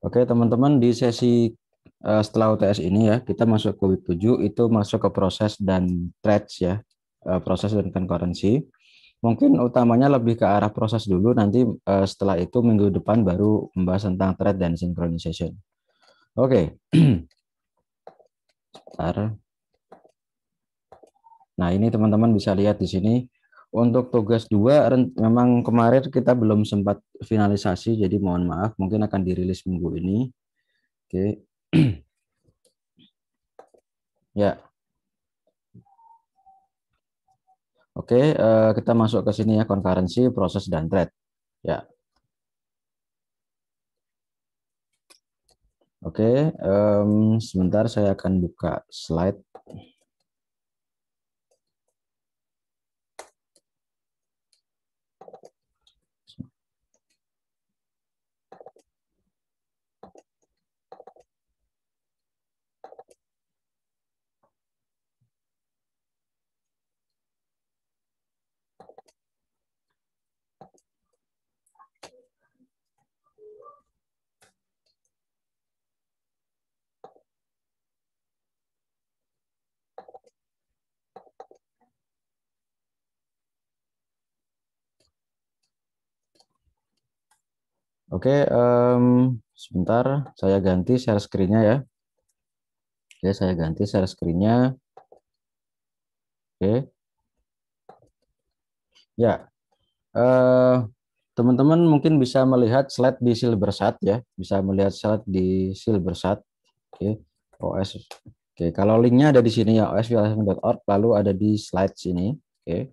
Oke, teman-teman, di sesi uh, setelah UTS ini ya, kita masuk ke week 7 itu masuk ke proses dan trades ya, uh, proses dan konkurensi Mungkin utamanya lebih ke arah proses dulu nanti uh, setelah itu minggu depan baru membahas tentang thread dan synchronization. Oke. Okay. Nah, ini teman-teman bisa lihat di sini untuk tugas dua memang kemarin kita belum sempat finalisasi jadi mohon maaf mungkin akan dirilis minggu ini. Oke. ya. Oke, eh, kita masuk ke sini ya konkarensi, proses dan thread. Ya. Oke, okay, um, sebentar saya akan buka slide. Oke, um, sebentar saya ganti share screen-nya ya. Oke, saya ganti share screen-nya. Oke. Ya. Eh, teman-teman mungkin bisa melihat slide di SilverSat ya, bisa melihat slide di SilverSat. Oke, OS. Oke, kalau link-nya ada di sini ya os.org lalu ada di slide sini. Oke.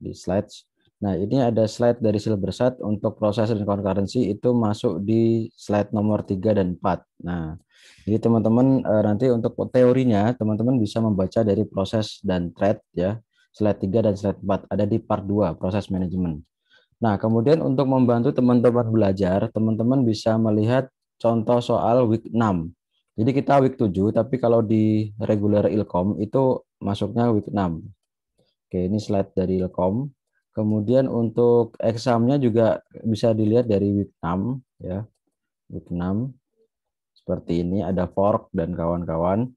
Di slides. Nah, ini ada slide dari Silbersat untuk proses dan concurrency itu masuk di slide nomor 3 dan 4. Nah, jadi teman-teman eh, nanti untuk teorinya teman-teman bisa membaca dari proses dan thread ya, slide 3 dan slide 4 ada di part 2 proses manajemen. Nah, kemudian untuk membantu teman-teman belajar, teman-teman bisa melihat contoh soal week 6. Jadi kita week 7, tapi kalau di regular Ilkom itu masuknya week 6. Oke, ini slide dari Ilkom. Kemudian untuk examnya juga bisa dilihat dari week 6 ya. Week 6 seperti ini ada fork dan kawan-kawan.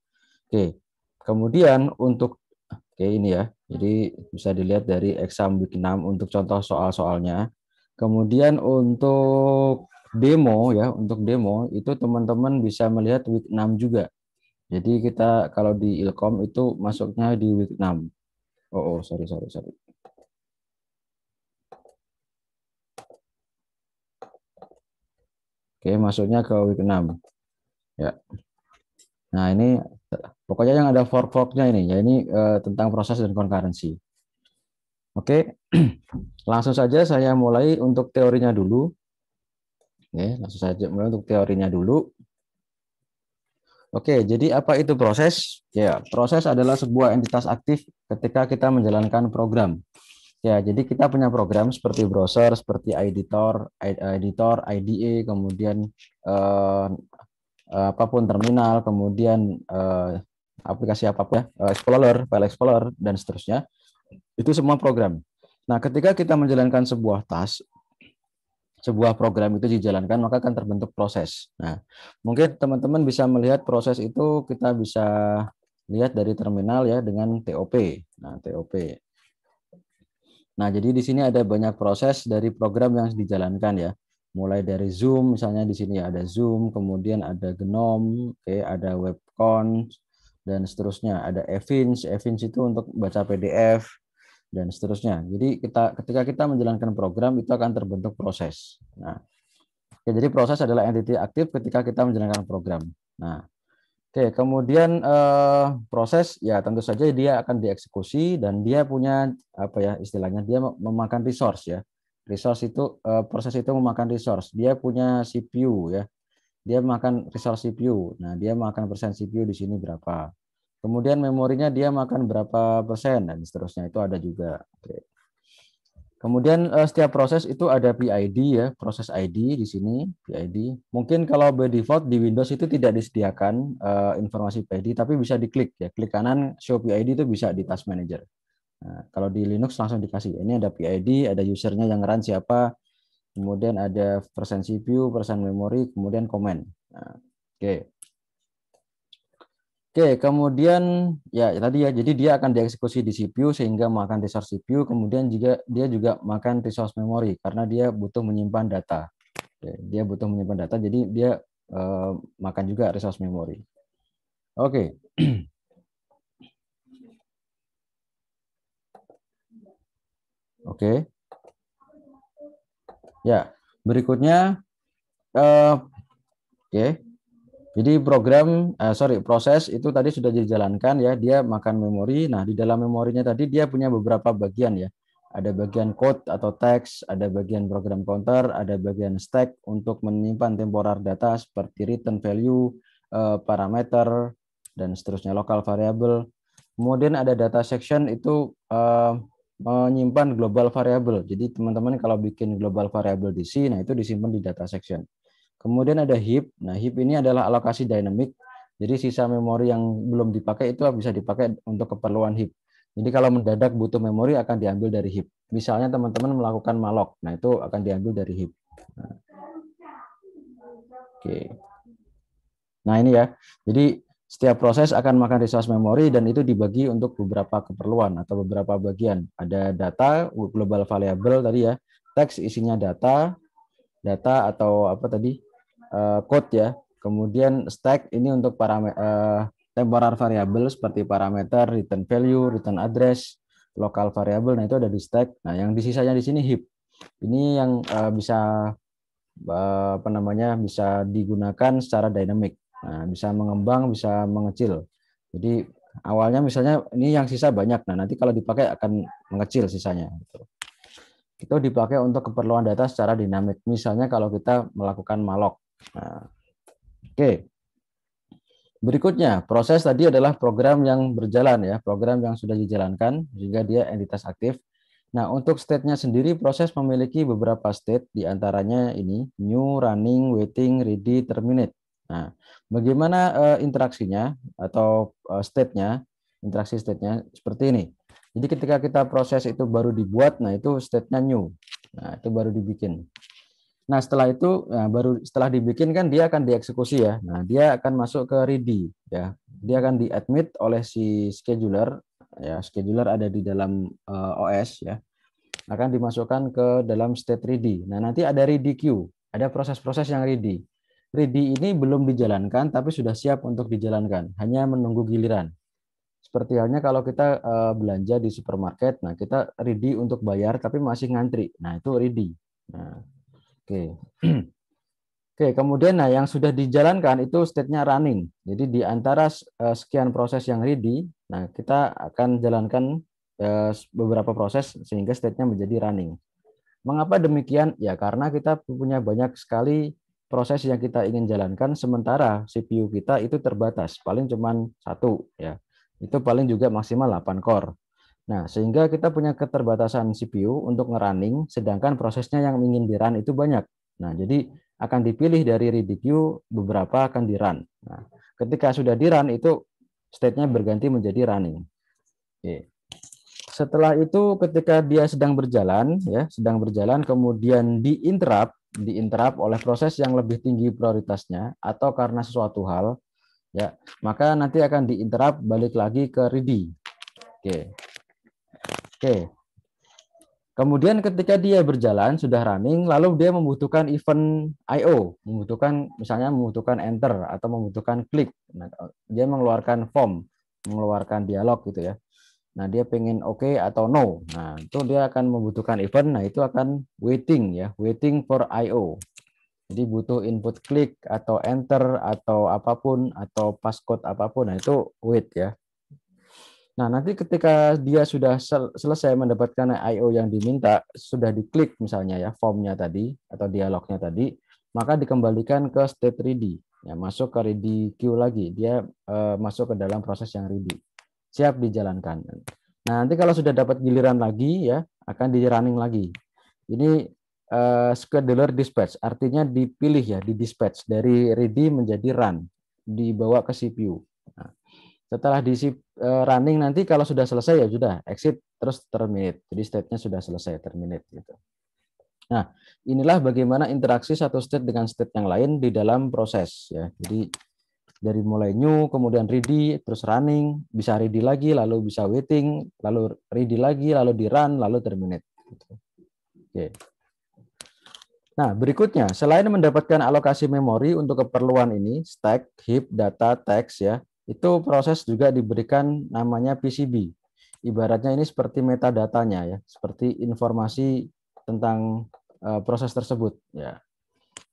Oke. Kemudian untuk oke ini ya. Jadi bisa dilihat dari exam week 6 untuk contoh soal-soalnya. Kemudian untuk demo ya, untuk demo itu teman-teman bisa melihat week 6 juga. Jadi kita kalau di Ilkom itu masuknya di week 6. Oh, oh sorry sorry sorry. Oke, masuknya ke week 6. Ya. Nah, ini pokoknya yang ada fork-forknya ini, ya ini uh, tentang proses dan concurrency. Oke, langsung saja saya mulai untuk teorinya dulu. Oke, langsung saja mulai untuk teorinya dulu. Oke, jadi apa itu proses? Ya, proses adalah sebuah entitas aktif ketika kita menjalankan program. Ya, jadi kita punya program seperti browser, seperti editor, editor, IDE, kemudian eh, eh, apapun terminal, kemudian eh, aplikasi apapun ya, eh, Explorer, File Explorer dan seterusnya. Itu semua program. Nah, ketika kita menjalankan sebuah task, sebuah program itu dijalankan maka akan terbentuk proses. Nah, mungkin teman-teman bisa melihat proses itu kita bisa lihat dari terminal ya dengan TOP. Nah, TOP Nah, jadi di sini ada banyak proses dari program yang dijalankan ya. Mulai dari Zoom, misalnya di sini ada Zoom, kemudian ada Gnome, oke, okay, ada Webcon, dan seterusnya. Ada Evins, Evins itu untuk baca PDF, dan seterusnya. Jadi kita ketika kita menjalankan program, itu akan terbentuk proses. Nah, okay, jadi proses adalah entity aktif ketika kita menjalankan program. Nah, Oke, kemudian eh, proses ya tentu saja dia akan dieksekusi dan dia punya apa ya istilahnya dia memakan resource ya. Resource itu eh, proses itu memakan resource. Dia punya CPU ya. Dia makan resource CPU. Nah, dia makan persen CPU di sini berapa. Kemudian memorinya dia makan berapa persen dan seterusnya itu ada juga. Oke. Kemudian uh, setiap proses itu ada PID ya, proses ID di sini, PID. Mungkin kalau by default di Windows itu tidak disediakan uh, informasi PID, tapi bisa diklik ya. Klik kanan show PID itu bisa di task manager. Nah, kalau di Linux langsung dikasih. Ini ada PID, ada usernya yang run siapa, kemudian ada persen CPU, persen memory, kemudian command. Nah, Oke. Okay. Oke, kemudian ya, ya tadi ya, jadi dia akan dieksekusi di CPU sehingga makan resource CPU, kemudian juga dia juga makan resource memory karena dia butuh menyimpan data. Oke, dia butuh menyimpan data, jadi dia eh, makan juga resource memory. Oke. Oke. Ya, berikutnya eh, oke. Okay jadi program, eh, sorry, proses itu tadi sudah dijalankan ya, dia makan memori. Nah, di dalam memorinya tadi dia punya beberapa bagian ya. Ada bagian code atau teks, ada bagian program counter, ada bagian stack untuk menyimpan temporal data seperti return value, eh, parameter, dan seterusnya, local variable. Kemudian ada data section itu eh, menyimpan global variable. Jadi teman-teman kalau bikin global variable di sini, nah itu disimpan di data section. Kemudian ada heap. Nah, heap ini adalah alokasi dinamik. Jadi sisa memori yang belum dipakai itu bisa dipakai untuk keperluan heap. Jadi kalau mendadak butuh memori akan diambil dari heap. Misalnya teman-teman melakukan malloc, nah itu akan diambil dari heap. Nah. Oke. Nah, ini ya. Jadi setiap proses akan makan resource memori dan itu dibagi untuk beberapa keperluan atau beberapa bagian. Ada data, global variable tadi ya, teks isinya data, data atau apa tadi uh, code ya. Kemudian stack ini untuk parameter uh, temporal variable seperti parameter, return value, return address, local variable. Nah, itu ada di stack. Nah, yang di sisanya di sini heap. Ini yang uh, bisa uh, apa namanya? bisa digunakan secara dynamic. Nah, bisa mengembang, bisa mengecil. Jadi awalnya misalnya ini yang sisa banyak. Nah, nanti kalau dipakai akan mengecil sisanya gitu. itu dipakai untuk keperluan data secara dinamik. Misalnya kalau kita melakukan malok. Nah, oke. Berikutnya, proses tadi adalah program yang berjalan ya, program yang sudah dijalankan sehingga dia entitas aktif. Nah, untuk state-nya sendiri proses memiliki beberapa state di antaranya ini new, running, waiting, ready, terminate. Nah, bagaimana uh, interaksinya atau uh, state-nya, interaksi state-nya seperti ini. Jadi ketika kita proses itu baru dibuat, nah itu state-nya new. Nah, itu baru dibikin. Nah setelah itu nah, baru setelah dibikin kan dia akan dieksekusi ya. Nah dia akan masuk ke ready ya. Dia akan di admit oleh si scheduler ya. Scheduler ada di dalam uh, eh, OS ya. Akan dimasukkan ke dalam state ready. Nah nanti ada ready queue. Ada proses-proses yang ready. Ready ini belum dijalankan tapi sudah siap untuk dijalankan. Hanya menunggu giliran. Seperti halnya kalau kita uh, belanja di supermarket, nah kita ready untuk bayar tapi masih ngantri. Nah itu ready. Nah, Oke. Oke, kemudian nah yang sudah dijalankan itu state-nya running. Jadi di antara eh, sekian proses yang ready, nah kita akan jalankan eh, beberapa proses sehingga state-nya menjadi running. Mengapa demikian? Ya karena kita punya banyak sekali proses yang kita ingin jalankan sementara CPU kita itu terbatas, paling cuman satu ya. Itu paling juga maksimal 8 core. Nah, sehingga kita punya keterbatasan CPU untuk ngerunning, sedangkan prosesnya yang ingin dirun itu banyak. Nah, jadi akan dipilih dari ready queue beberapa akan di dirun. Nah, ketika sudah di dirun itu state-nya berganti menjadi running. Oke. Setelah itu ketika dia sedang berjalan ya, sedang berjalan kemudian di-interrupt, diinterrupt, diinterrupt oleh proses yang lebih tinggi prioritasnya atau karena sesuatu hal ya, maka nanti akan diinterrupt balik lagi ke ready. Oke. Oke. Kemudian ketika dia berjalan sudah running, lalu dia membutuhkan event I/O, membutuhkan misalnya membutuhkan enter atau membutuhkan klik. Nah, dia mengeluarkan form, mengeluarkan dialog gitu ya. Nah dia pengen oke okay atau no. Nah itu dia akan membutuhkan event. Nah itu akan waiting ya, waiting for I/O. Jadi butuh input klik atau enter atau apapun atau passcode apapun. Nah itu wait ya. Nah, nanti ketika dia sudah selesai mendapatkan IO yang diminta, sudah diklik misalnya ya formnya tadi atau dialognya tadi, maka dikembalikan ke state ready. Ya, masuk ke ready queue lagi. Dia uh, masuk ke dalam proses yang ready. Siap dijalankan. Nah, nanti kalau sudah dapat giliran lagi ya, akan di running lagi. Ini uh, scheduler dispatch, artinya dipilih ya, di dispatch dari ready menjadi run, dibawa ke CPU. Nah, setelah diisi eh, running nanti kalau sudah selesai ya sudah exit terus terminate. Jadi state-nya sudah selesai terminate gitu. Nah, inilah bagaimana interaksi satu state dengan state yang lain di dalam proses ya. Jadi dari mulai new, kemudian ready, terus running, bisa ready lagi, lalu bisa waiting, lalu ready lagi, lalu di run, lalu terminate. Gitu. Oke. Nah, berikutnya, selain mendapatkan alokasi memori untuk keperluan ini, stack, heap, data, text ya, itu proses juga diberikan namanya PCB. Ibaratnya ini seperti metadatanya ya, seperti informasi tentang eh, proses tersebut ya.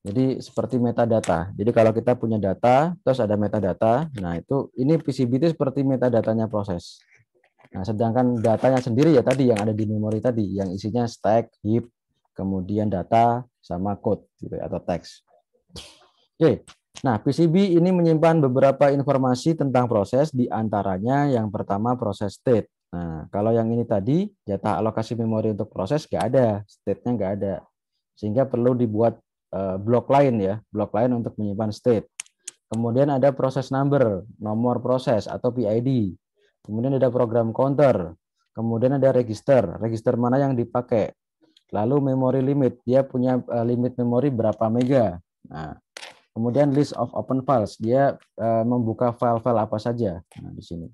Jadi seperti metadata. Jadi kalau kita punya data, terus ada metadata, nah itu ini PCB itu seperti metadatanya proses. Nah, sedangkan datanya sendiri ya tadi yang ada di memori tadi, yang isinya stack, heap, kemudian data sama code gitu ya, atau teks. Oke, Nah, PCB ini menyimpan beberapa informasi tentang proses, diantaranya yang pertama proses state. Nah, kalau yang ini tadi, jatah alokasi memori untuk proses nggak ada, state-nya nggak ada. Sehingga perlu dibuat uh, blok lain ya, blok lain untuk menyimpan state. Kemudian ada proses number, nomor proses atau PID. Kemudian ada program counter. Kemudian ada register, register mana yang dipakai. Lalu memori limit, dia punya eh, limit memori berapa mega. Nah, Kemudian list of open files, dia eh, membuka file-file apa saja. Nah, di sini.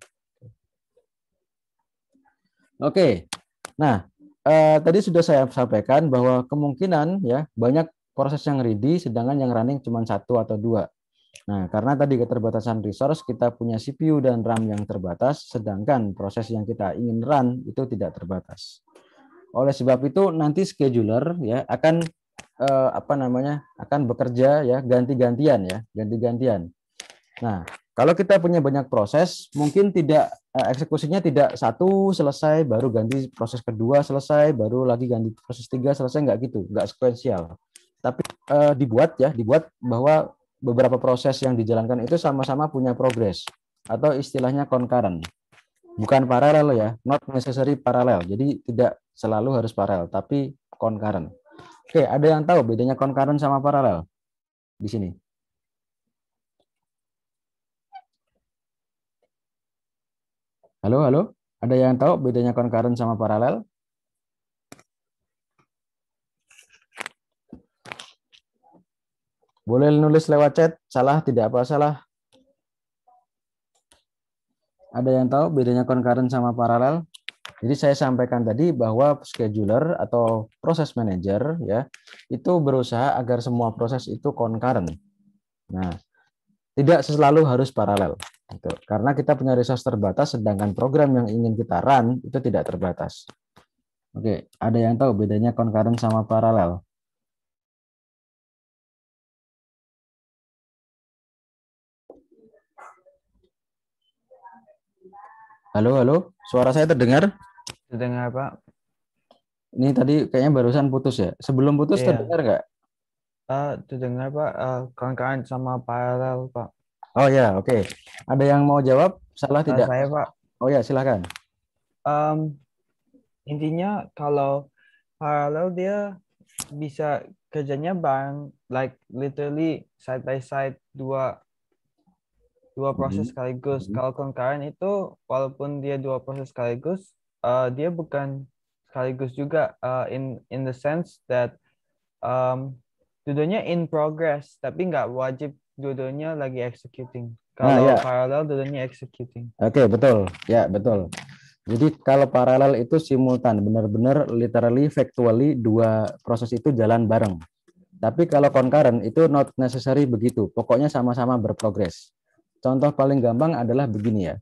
Oke. Nah, eh, tadi sudah saya sampaikan bahwa kemungkinan ya banyak proses yang ready sedangkan yang running cuma satu atau dua. Nah, karena tadi keterbatasan resource kita punya CPU dan RAM yang terbatas sedangkan proses yang kita ingin run itu tidak terbatas. Oleh sebab itu nanti scheduler ya akan eh, apa namanya akan bekerja ya ganti-gantian ya ganti-gantian. Nah kalau kita punya banyak proses mungkin tidak eh, eksekusinya tidak satu selesai baru ganti proses kedua selesai baru lagi ganti proses tiga selesai nggak gitu nggak sekuensial. Tapi eh, dibuat ya dibuat bahwa beberapa proses yang dijalankan itu sama-sama punya progres atau istilahnya concurrent bukan paralel ya, not necessary paralel. Jadi tidak selalu harus paralel, tapi concurrent. Oke, ada yang tahu bedanya concurrent sama paralel di sini? Halo, halo. Ada yang tahu bedanya concurrent sama paralel? Boleh nulis lewat chat, salah tidak apa salah. Ada yang tahu bedanya concurrent sama paralel? Jadi saya sampaikan tadi bahwa scheduler atau proses manager ya itu berusaha agar semua proses itu concurrent. Nah, tidak selalu harus paralel. Gitu. Karena kita punya resource terbatas, sedangkan program yang ingin kita run itu tidak terbatas. Oke, ada yang tahu bedanya concurrent sama paralel? Halo, halo. Suara saya terdengar? Terdengar, Pak. Ini tadi kayaknya barusan putus ya. Sebelum putus iya. terdengar nggak? Uh, terdengar, Pak. Uh, Kawan-kawan sama paralel, Pak. Oh ya, oke. Okay. Ada yang mau jawab? Salah Salah tidak? Saya, Pak. Oh ya, silakan. Um, intinya kalau paralel dia bisa kerjanya bang like literally side by side dua dua proses mm-hmm. sekaligus. Mm -hmm. Kalau concurrent itu walaupun dia dua proses sekaligus, uh, dia bukan sekaligus juga uh, in in the sense that um, dudonya in progress tapi nggak wajib dudonya lagi executing. Nah, kalau nah, ya. paralel dudonya executing. Oke, okay, betul. Ya, betul. Jadi kalau paralel itu simultan, benar-benar literally factually dua proses itu jalan bareng. Tapi kalau concurrent itu not necessary begitu. Pokoknya sama-sama berprogres. Contoh paling gampang adalah begini ya.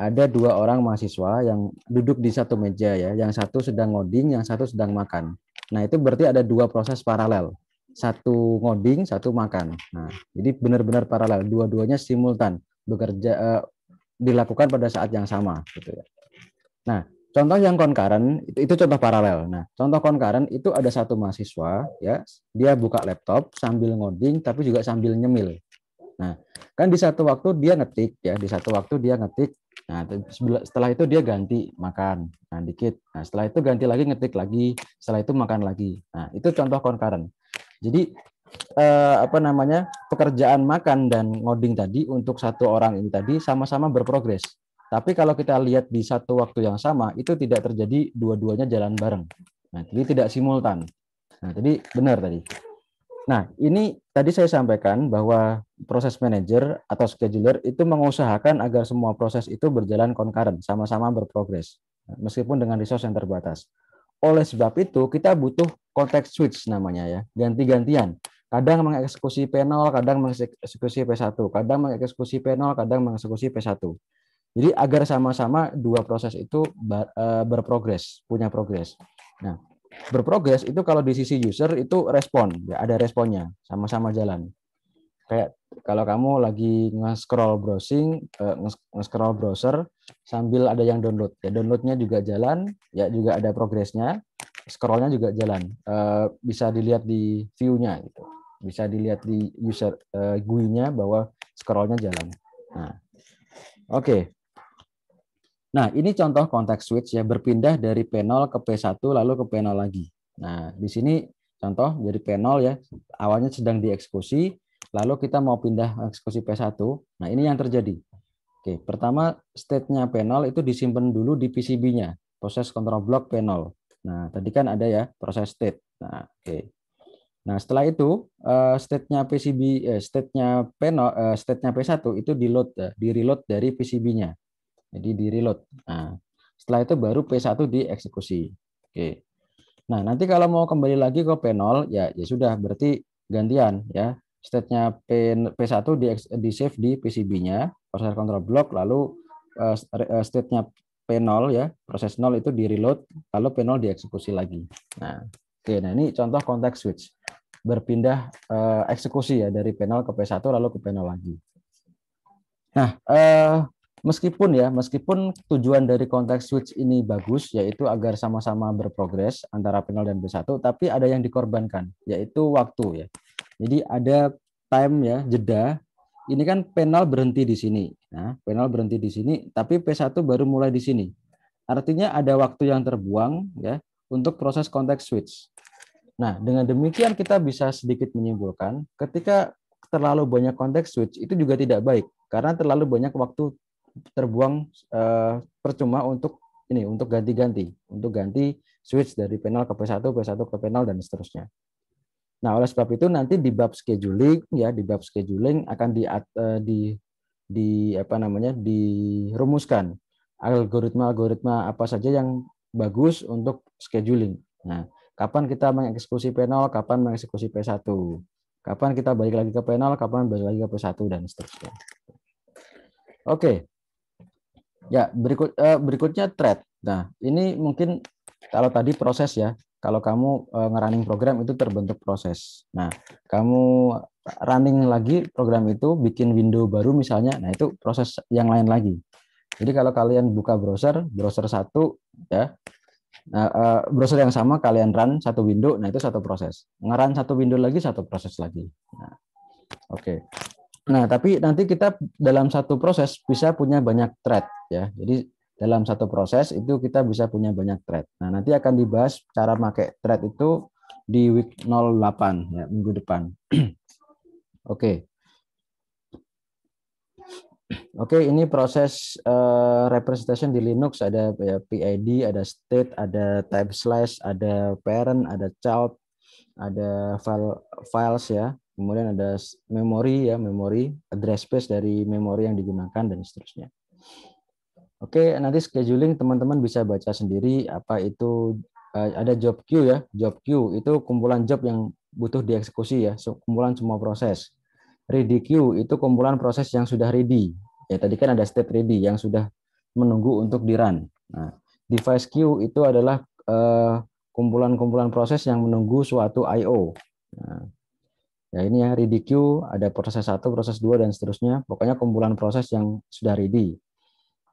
Ada dua orang mahasiswa yang duduk di satu meja ya, yang satu sedang ngoding, yang satu sedang makan. Nah, itu berarti ada dua proses paralel. Satu ngoding, satu makan. Nah, jadi benar-benar paralel, dua-duanya simultan bekerja eh, dilakukan pada saat yang sama gitu ya. Nah, contoh yang konkaren itu, itu contoh paralel. Nah, contoh konkaren itu ada satu mahasiswa ya, dia buka laptop sambil ngoding tapi juga sambil nyemil. Nah, kan di satu waktu dia ngetik ya, di satu waktu dia ngetik. Nah, setelah itu dia ganti makan. Nah, dikit. Nah, setelah itu ganti lagi ngetik lagi, setelah itu makan lagi. Nah, itu contoh concurrent. Jadi eh, apa namanya? pekerjaan makan dan ngoding tadi untuk satu orang ini tadi sama-sama berprogres. Tapi kalau kita lihat di satu waktu yang sama, itu tidak terjadi dua-duanya jalan bareng. Nah, jadi tidak simultan. Nah, jadi benar tadi. Nah, ini tadi saya sampaikan bahwa proses manager atau scheduler itu mengusahakan agar semua proses itu berjalan konkuren sama-sama berprogres, meskipun dengan resource yang terbatas. Oleh sebab itu, kita butuh konteks switch namanya ya, ganti-gantian. Kadang mengeksekusi P0, kadang mengeksekusi P1, kadang mengeksekusi P0, kadang mengeksekusi P1. Jadi agar sama-sama dua proses itu eh, berprogres, punya progres. Nah, berprogres itu kalau di sisi user itu respon, ya ada responnya, sama-sama jalan. Kayak kalau kamu lagi nge-scroll browsing, eh, nge-scroll browser sambil ada yang download. Ya downloadnya juga jalan, ya juga ada progresnya, scrollnya juga jalan. Eh, bisa dilihat di view-nya gitu. Bisa dilihat di user eh, GUI-nya bahwa scrollnya jalan. Nah, oke. Okay. Nah, ini contoh konteks switch ya, berpindah dari P0 ke P1 lalu ke P0 lagi. Nah, di sini contoh jadi P0 ya, awalnya sedang dieksekusi, lalu kita mau pindah eksekusi P1. Nah, ini yang terjadi. Oke, pertama state-nya P0 itu disimpan dulu di PCB-nya, proses kontrol block P0. Nah, tadi kan ada ya proses state. Nah, oke. Nah, setelah itu state-nya PCB eh, state-nya P0 eh, state-nya P1 eh, itu di load di reload dari PCB-nya. Jadi di reload. Nah, setelah itu baru P1 dieksekusi. Oke. Nah, nanti kalau mau kembali lagi ke P0 ya ya sudah berarti gantian ya. State-nya P, 1 di, di save di PCB-nya, proses control block lalu uh, state-nya P0 ya, proses 0 itu di reload lalu P0 dieksekusi lagi. Nah, oke nah ini contoh context switch berpindah eh, eksekusi ya dari P0 ke P1 lalu ke P0 lagi. Nah, uh, Meskipun ya, meskipun tujuan dari konteks switch ini bagus, yaitu agar sama-sama berprogres antara P0 dan B1, tapi ada yang dikorbankan, yaitu waktu ya. Jadi ada time ya, jeda. Ini kan P0 berhenti di sini. Nah, P0 berhenti di sini, tapi P1 baru mulai di sini. Artinya ada waktu yang terbuang ya untuk proses konteks switch. Nah, dengan demikian kita bisa sedikit menyimpulkan ketika terlalu banyak konteks switch itu juga tidak baik karena terlalu banyak waktu terbuang uh, percuma untuk ini untuk ganti-ganti, untuk ganti switch dari penal ke P1, P1 ke penal dan seterusnya. Nah, oleh sebab itu nanti di bab scheduling ya, di bab scheduling akan di uh, di di apa namanya dirumuskan algoritma-algoritma apa saja yang bagus untuk scheduling. Nah, kapan kita mengeksekusi penal, kapan mengeksekusi P1, kapan kita balik lagi ke penal, kapan balik lagi ke P1 dan seterusnya. Oke, Ya, berikut uh, berikutnya thread. Nah, ini mungkin kalau tadi proses ya. Kalau kamu uh, ngerunning program itu terbentuk proses. Nah, kamu running lagi program itu bikin window baru misalnya. Nah, itu proses yang lain lagi. Jadi kalau kalian buka browser, browser satu ya. Nah, uh, browser yang sama kalian run satu window, nah itu satu proses. Ngeran satu window lagi satu proses lagi. Nah, Oke. Nah, tapi nanti kita dalam satu proses bisa punya banyak thread ya. Jadi dalam satu proses itu kita bisa punya banyak thread. Nah, nanti akan dibahas cara pakai thread itu di week 08 ya, minggu depan. Oke. Oke, okay, ini proses uh, representation di Linux ada ya, PID, ada state, ada type slash, ada parent, ada child, ada file files ya. Kemudian ada memori ya, memori, address space dari memori yang digunakan dan seterusnya. Oke, nanti scheduling teman-teman bisa baca sendiri apa itu eh, ada job queue ya. Job queue itu kumpulan job yang butuh dieksekusi ya, kumpulan semua proses. Ready queue itu kumpulan proses yang sudah ready. Ya, tadi kan ada state ready yang sudah menunggu untuk di-run. Nah, device queue itu adalah eh, kumpulan-kumpulan proses yang menunggu suatu IO. Nah, Ya ini ya ready queue, ada proses satu, proses dua dan seterusnya. Pokoknya kumpulan proses yang sudah ready.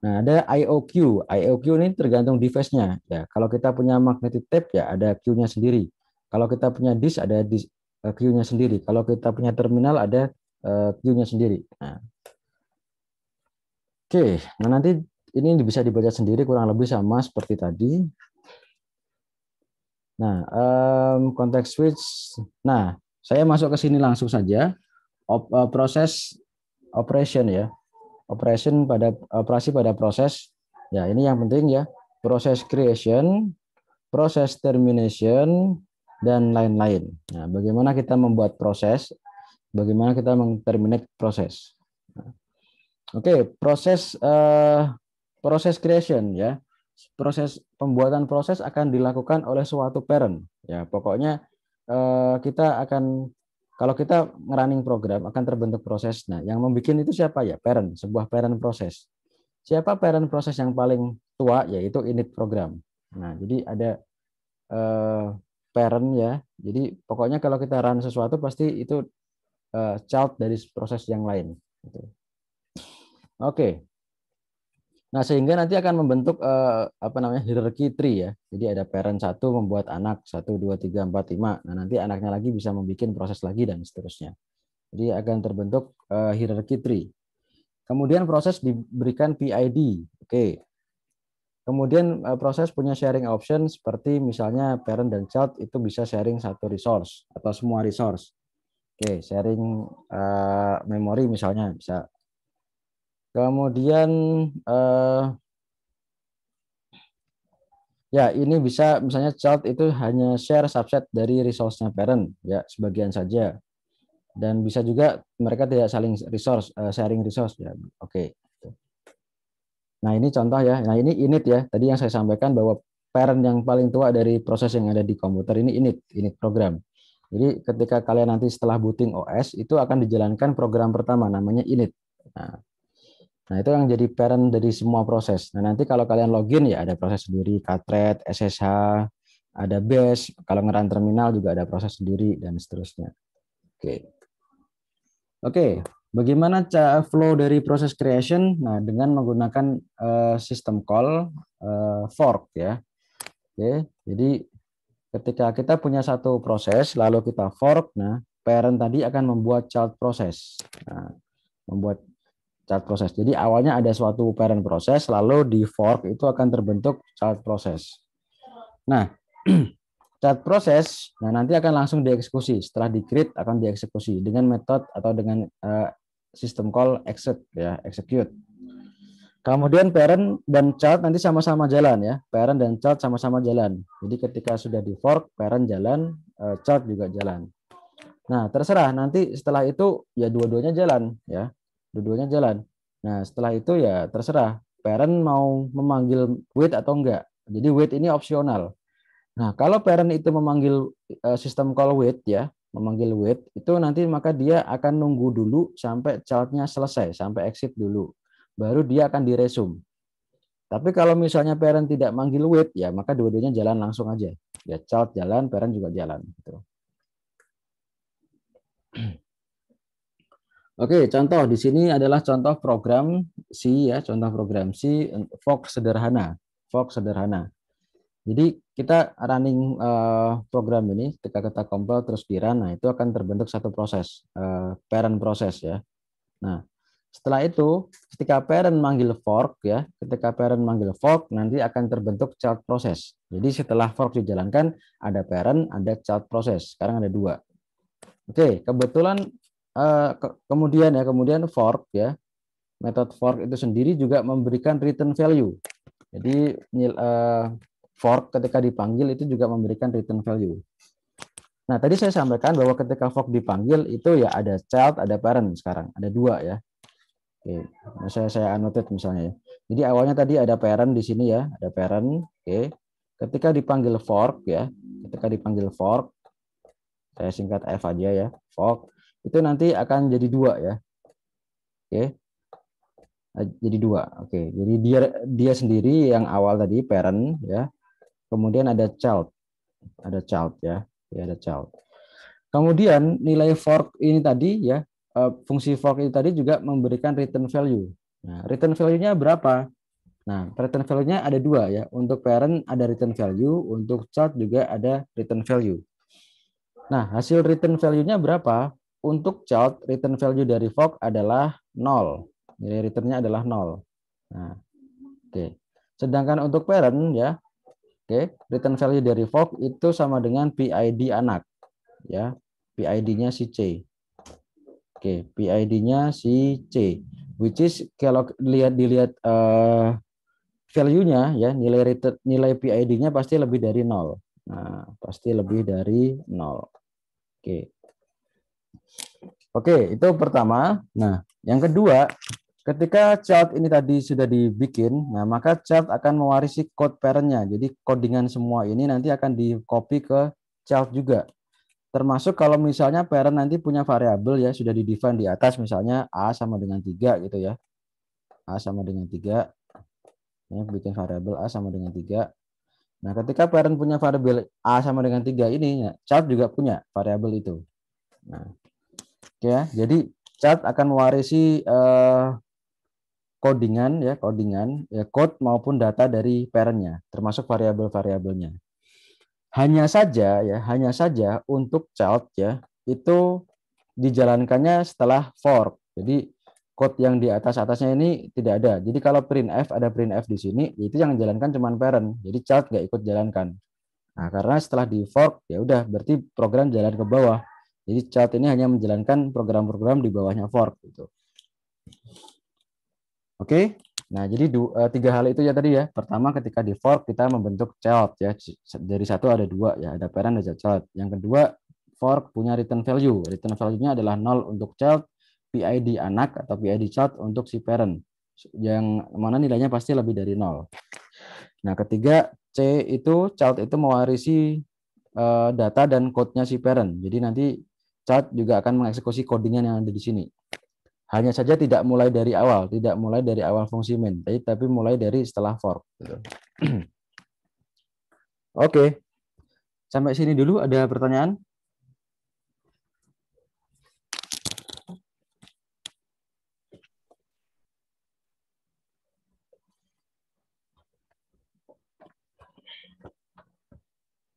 Nah, ada IOQ. IOQ ini tergantung device-nya. Ya, kalau kita punya magnetic tape ya ada queue nya sendiri. Kalau kita punya disk ada disk eh, Q-nya sendiri. Kalau kita punya terminal ada eh, queue nya sendiri. Nah. Oke, nah nanti ini bisa dibaca sendiri kurang lebih sama seperti tadi. Nah, um, konteks switch. Nah, saya masuk ke sini langsung saja. Eh, proses operation ya. Operation pada operasi pada proses. Ya, ini yang penting ya. Proses creation, proses termination dan lain-lain. Nah, bagaimana kita membuat proses? Bagaimana kita mengterminate proses? Oke, proses uh, proses creation ya proses pembuatan proses akan dilakukan oleh suatu parent ya pokoknya Eh, kita akan kalau kita ngerunning program akan terbentuk proses. Nah, yang membuat itu siapa ya? Parent, sebuah parent proses. Siapa parent proses yang paling tua? Yaitu init program. Nah, jadi ada eh, parent ya. Jadi pokoknya kalau kita run sesuatu pasti itu eh, child dari proses yang lain. Gitu. Oke, Nah, sehingga nanti akan membentuk eh, apa namanya hierarki tree ya. Jadi ada parent satu membuat anak satu dua tiga empat lima. Nah, nanti anaknya lagi bisa membuat proses lagi dan seterusnya. Jadi akan terbentuk eh, hierarki tree. Kemudian proses diberikan PID. Oke. Kemudian eh, proses punya sharing option seperti misalnya parent dan child itu bisa sharing satu resource atau semua resource. Oke, sharing eh, memori misalnya bisa Kemudian eh, ya ini bisa misalnya child itu hanya share subset dari resource-nya parent ya sebagian saja. Dan bisa juga mereka tidak saling resource uh, sharing resource ya. Oke. Okay. Nah, ini contoh ya. Nah, ini init ya. Tadi yang saya sampaikan bahwa parent yang paling tua dari proses yang ada di komputer ini init, init program. Jadi ketika kalian nanti setelah booting OS itu akan dijalankan program pertama namanya init. Nah, Nah, itu yang jadi parent dari semua proses. Nah, nanti kalau kalian login ya ada proses sendiri, katret, SSH, ada base, kalau ngeran terminal juga ada proses sendiri dan seterusnya. Oke. Oke, bagaimana flow dari proses creation? Nah, dengan menggunakan uh, sistem call uh, fork ya. Oke, jadi ketika kita punya satu proses lalu kita fork, nah parent tadi akan membuat child proses. Nah, membuat Child proses. Jadi awalnya ada suatu parent proses, lalu di fork itu akan terbentuk child proses. Nah, child proses, nah nanti akan langsung dieksekusi. Setelah di create akan dieksekusi dengan metode atau dengan uh, sistem call exit ya, execute. Kemudian parent dan child nanti sama-sama jalan ya. Parent dan child sama-sama jalan. Jadi ketika sudah di fork, parent jalan, uh, eh, child juga jalan. Nah, terserah nanti setelah itu ya dua-duanya jalan ya dua-duanya jalan. Nah, setelah itu ya terserah parent mau memanggil wait atau enggak. Jadi wait ini opsional. Nah, kalau parent itu memanggil eh, sistem call wait ya, memanggil wait itu nanti maka dia akan nunggu dulu sampai childnya selesai, sampai exit dulu. Baru dia akan diresum. Tapi kalau misalnya parent tidak manggil wait ya, maka dua-duanya jalan langsung aja. Ya child jalan, parent juga jalan gitu. Oke, contoh di sini adalah contoh program C ya, contoh program C fork sederhana, fork sederhana. Jadi kita running uh, program ini, ketika kita compile terus di run, nah itu akan terbentuk satu proses, uh, parent proses ya. Nah, setelah itu ketika parent manggil fork ya, ketika parent manggil fork nanti akan terbentuk child proses. Jadi setelah fork dijalankan ada parent, ada child proses. Sekarang ada dua. Oke, kebetulan Eh, ke kemudian ya kemudian fork ya metode fork itu sendiri juga memberikan return value. Jadi uh, fork ketika dipanggil itu juga memberikan return value. Nah tadi saya sampaikan bahwa ketika fork dipanggil itu ya ada child ada parent sekarang ada dua ya. Oke, okay. saya saya annotate misalnya ya. Jadi awalnya tadi ada parent di sini ya, ada parent. Oke. Ketika dipanggil fork ya, ketika dipanggil fork, saya singkat F aja ya, fork itu nanti akan jadi dua ya. Oke. Jadi dua. Oke. Jadi dia dia sendiri yang awal tadi parent ya. Kemudian ada child. Ada child ya. Ya ada child. Kemudian nilai fork ini tadi ya, e, fungsi fork ini tadi juga memberikan return value. Nah, return value-nya berapa? Nah, return value-nya ada dua ya. Untuk parent ada return value, untuk child juga ada return value. Nah, hasil return value-nya berapa? untuk child return value dari fork adalah nol, Nilai returnnya adalah nol. Nah, oke. Okay. Sedangkan untuk parent ya, oke, okay, return value dari fork itu sama dengan PID anak. Ya, PID-nya si C. Oke, okay, PID-nya si C. Which is kalau lihat dilihat uh, value-nya ya, nilai return, nilai PID-nya pasti lebih dari nol. Nah, pasti lebih dari nol. Oke. Okay. Oke, itu pertama. Nah, yang kedua, ketika child ini tadi sudah dibikin, nah maka child akan mewarisi code parentnya. Jadi codingan semua ini nanti akan di copy ke child juga. Termasuk kalau misalnya parent nanti punya variabel ya sudah di define di atas misalnya a sama dengan tiga gitu ya. a sama dengan tiga. Ini ya, bikin variabel a sama dengan tiga. Nah, ketika parent punya variabel A sama dengan 3 ini, ya, chart child juga punya variabel itu. Nah, Oke ya jadi cat akan mewarisi uh, codingan ya codingan ya code maupun data dari parentnya termasuk variabel-variabelnya hanya saja ya hanya saja untuk child ya itu dijalankannya setelah fork jadi code yang di atas atasnya ini tidak ada jadi kalau print f ada print f di sini ya itu yang jalankan cuma parent jadi child nggak ikut jalankan nah karena setelah di fork ya udah berarti program jalan ke bawah jadi chart ini hanya menjalankan program-program di bawahnya fork gitu. Oke. Nah, jadi dua, eh, tiga hal itu ya tadi ya. Pertama ketika di fork kita membentuk child ya. Dari satu ada dua ya, ada parent dan child. Yang kedua fork punya return value. Return value-nya adalah nol untuk child, PID anak atau PID child untuk si parent. Yang mana nilainya pasti lebih dari nol. Nah, ketiga C itu child itu mewarisi eh, data dan code-nya si parent. Jadi nanti Chat juga akan mengeksekusi codingan yang ada di sini. Hanya saja tidak mulai dari awal, tidak mulai dari awal fungsi main, tapi, mulai dari setelah fork. Gitu. Oke, sampai sini dulu ada pertanyaan?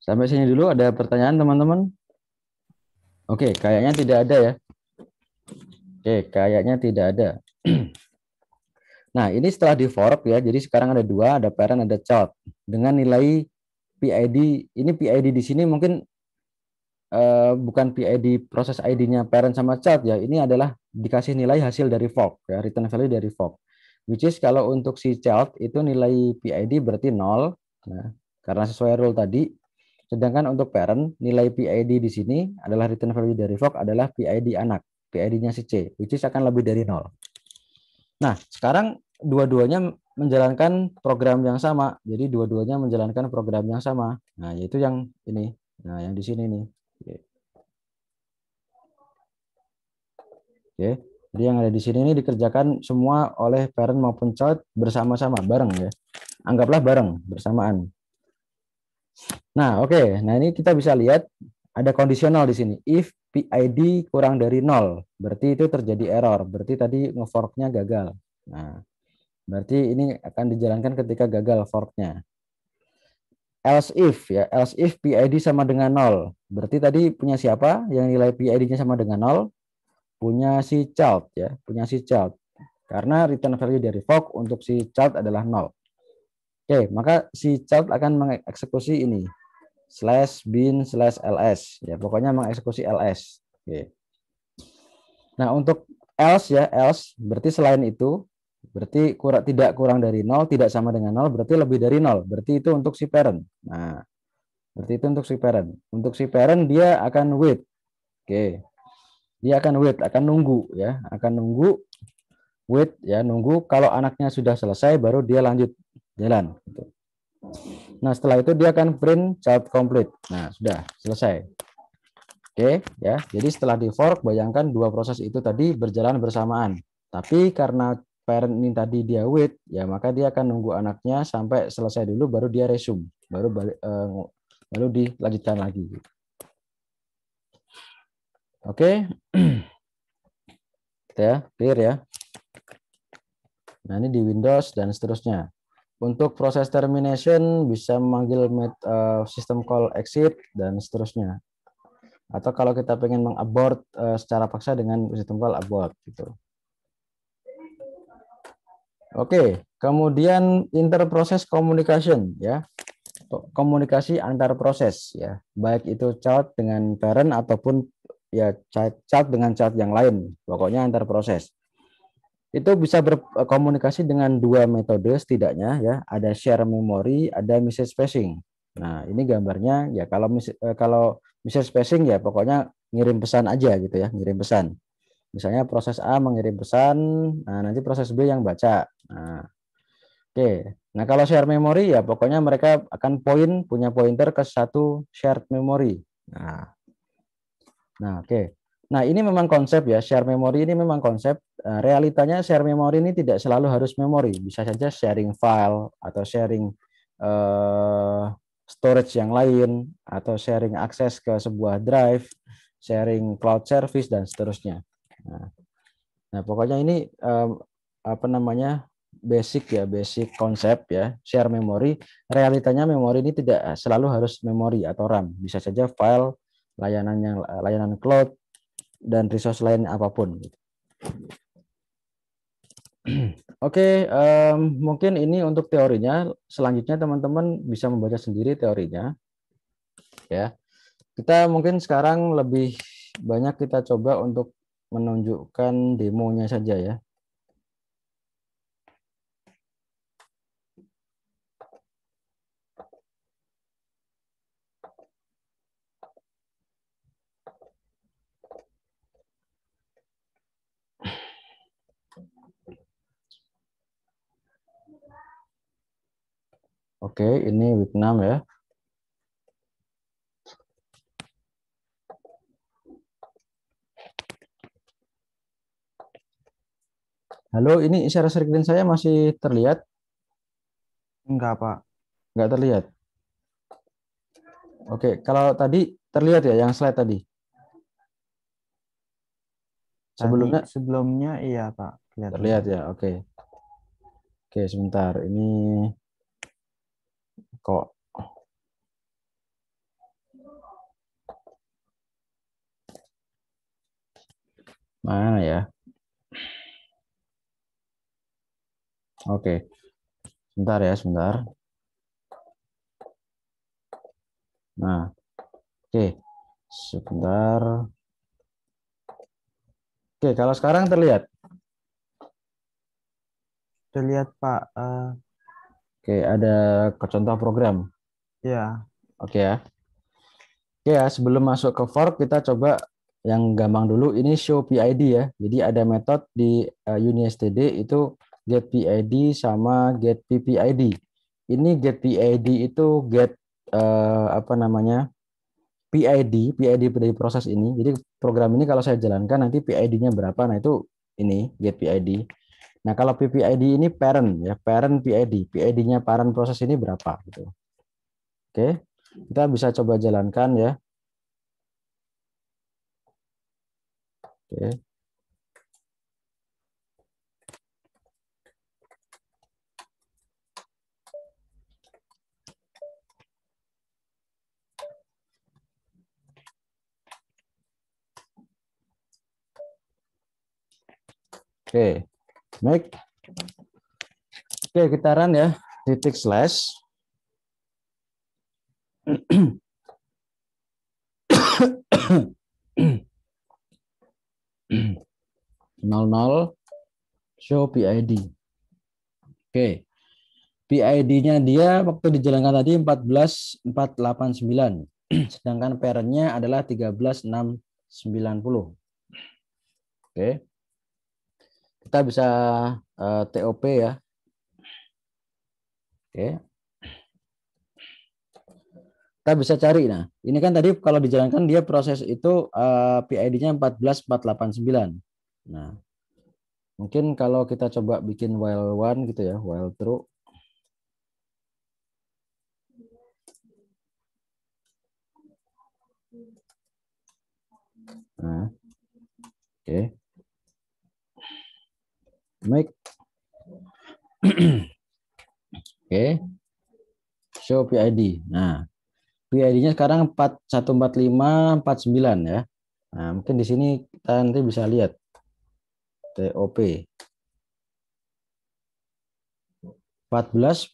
Sampai sini dulu ada pertanyaan teman-teman? Oke, okay, kayaknya tidak ada ya. Oke, okay, kayaknya tidak ada. nah, ini setelah di fork ya. Jadi sekarang ada dua, ada parent, ada child. Dengan nilai PID, ini PID di sini mungkin uh, bukan PID proses ID-nya parent sama child ya. Ini adalah dikasih nilai hasil dari fork ya, return value dari fork. Which is kalau untuk si child itu nilai PID berarti nol Nah, karena sesuai rule tadi, Sedangkan untuk parent, nilai PID di sini adalah return value dari FOG adalah PID anak. PID-nya si C, which is akan lebih dari nol. Nah, sekarang dua-duanya menjalankan program yang sama. Jadi dua-duanya menjalankan program yang sama. Nah, yaitu yang ini. Nah, yang di sini nih. Oke. Oke. Jadi yang ada di sini ini dikerjakan semua oleh parent maupun child bersama-sama, bareng ya. Anggaplah bareng, bersamaan. Nah, oke. Okay. Nah, ini kita bisa lihat ada kondisional di sini. If PID kurang dari nol, berarti itu terjadi error. Berarti tadi ngeforknya gagal. Nah, berarti ini akan dijalankan ketika gagal forknya. Else if ya, else if PID sama dengan nol, berarti tadi punya siapa yang nilai PID-nya sama dengan nol? Punya si child ya, punya si child. Karena return value dari fork untuk si child adalah nol. Oke, maka si child akan mengeksekusi ini slash bin slash ls ya pokoknya mengeksekusi ls. Oke. Nah untuk else ya else berarti selain itu berarti kurang tidak kurang dari nol tidak sama dengan nol berarti lebih dari nol berarti itu untuk si parent. Nah berarti itu untuk si parent. Untuk si parent dia akan wait. Oke. Dia akan wait akan nunggu ya akan nunggu wait ya nunggu kalau anaknya sudah selesai baru dia lanjut jalan gitu. Nah, setelah itu dia akan print child complete. Nah, sudah selesai. Oke, ya. Jadi setelah di fork bayangkan dua proses itu tadi berjalan bersamaan. Tapi karena parent ini tadi dia wait, ya maka dia akan nunggu anaknya sampai selesai dulu baru dia resume, baru uh, baru dilanjutkan lagi. Oke. Kita ya, clear ya. Nah, ini di Windows dan seterusnya. Untuk proses termination bisa memanggil met, uh, sistem call exit dan seterusnya. Atau kalau kita pengen mengabort uh, secara paksa dengan sistem call abort gitu. Oke, kemudian interproses communication ya. Komunikasi antar proses ya, baik itu chat dengan parent ataupun ya chat dengan chat yang lain, pokoknya antar proses itu bisa berkomunikasi dengan dua metode setidaknya ya ada share memory ada message passing nah ini gambarnya ya kalau eh, kalau message passing ya pokoknya ngirim pesan aja gitu ya ngirim pesan misalnya proses A mengirim pesan nah nanti proses B yang baca nah oke okay. nah kalau share memory ya pokoknya mereka akan poin punya pointer ke satu shared memory nah nah oke okay. Nah, ini memang konsep ya, share memory ini memang konsep. Eh, realitanya share memory ini tidak selalu harus memory bisa saja sharing file atau sharing uh, storage yang lain atau sharing akses ke sebuah drive, sharing cloud service dan seterusnya. Nah, nah pokoknya ini um, apa namanya? basic ya, basic konsep ya, share memory. Realitanya memory ini tidak selalu harus memory atau RAM, bisa saja file layanan yang layanan cloud dan resource lain apapun. Gitu. Oke, okay, um, mungkin ini untuk teorinya. Selanjutnya teman-teman bisa membaca sendiri teorinya. Ya, kita mungkin sekarang lebih banyak kita coba untuk menunjukkan demonya saja ya. Oke, ini week 6 ya. Halo, ini share screen saya masih terlihat? Enggak, Pak. Enggak terlihat. Oke, kalau tadi terlihat ya yang slide tadi? tadi sebelumnya sebelumnya iya, Pak. Kelihatan. Terlihat ya, oke. Oke, sebentar. Ini kok mana ya? Oke, sebentar ya, sebentar. Nah, oke, sebentar. Oke, kalau sekarang terlihat. Terlihat Pak. Uh... Oke, ada contoh program. Ya. Oke ya. Oke ya, sebelum masuk ke fork kita coba yang gampang dulu ini show PID ya. Jadi ada metode di eh, UniSTD itu get PID sama get PPID. Ini get PID itu get uh, apa namanya? PID, PID dari proses ini. Jadi program ini kalau saya jalankan nanti PID-nya berapa? Nah, itu ini get PID. Nah, kalau PPID ini parent ya, parent PID. PID-nya parent proses ini berapa gitu. Oke. Kita bisa coba jalankan ya. Oke. Oke. Baik. Oke, kita run ya. Titik slash. nol nol show PID. Oke. PID-nya dia waktu dijalankan tadi 14489. Sedangkan parent-nya adalah 13690. Oke. Okay. Kita bisa uh, eh, TOP ya. Oke. Okay. Kita bisa cari. Nah, ini kan tadi kalau dijalankan dia proses itu uh, PID-nya 14489. Nah, mungkin kalau kita coba bikin while one gitu ya, while true. Nah, oke. Okay make oke okay. show PID nah PID-nya sekarang 414549 ya nah mungkin di sini kita nanti bisa lihat TOP 14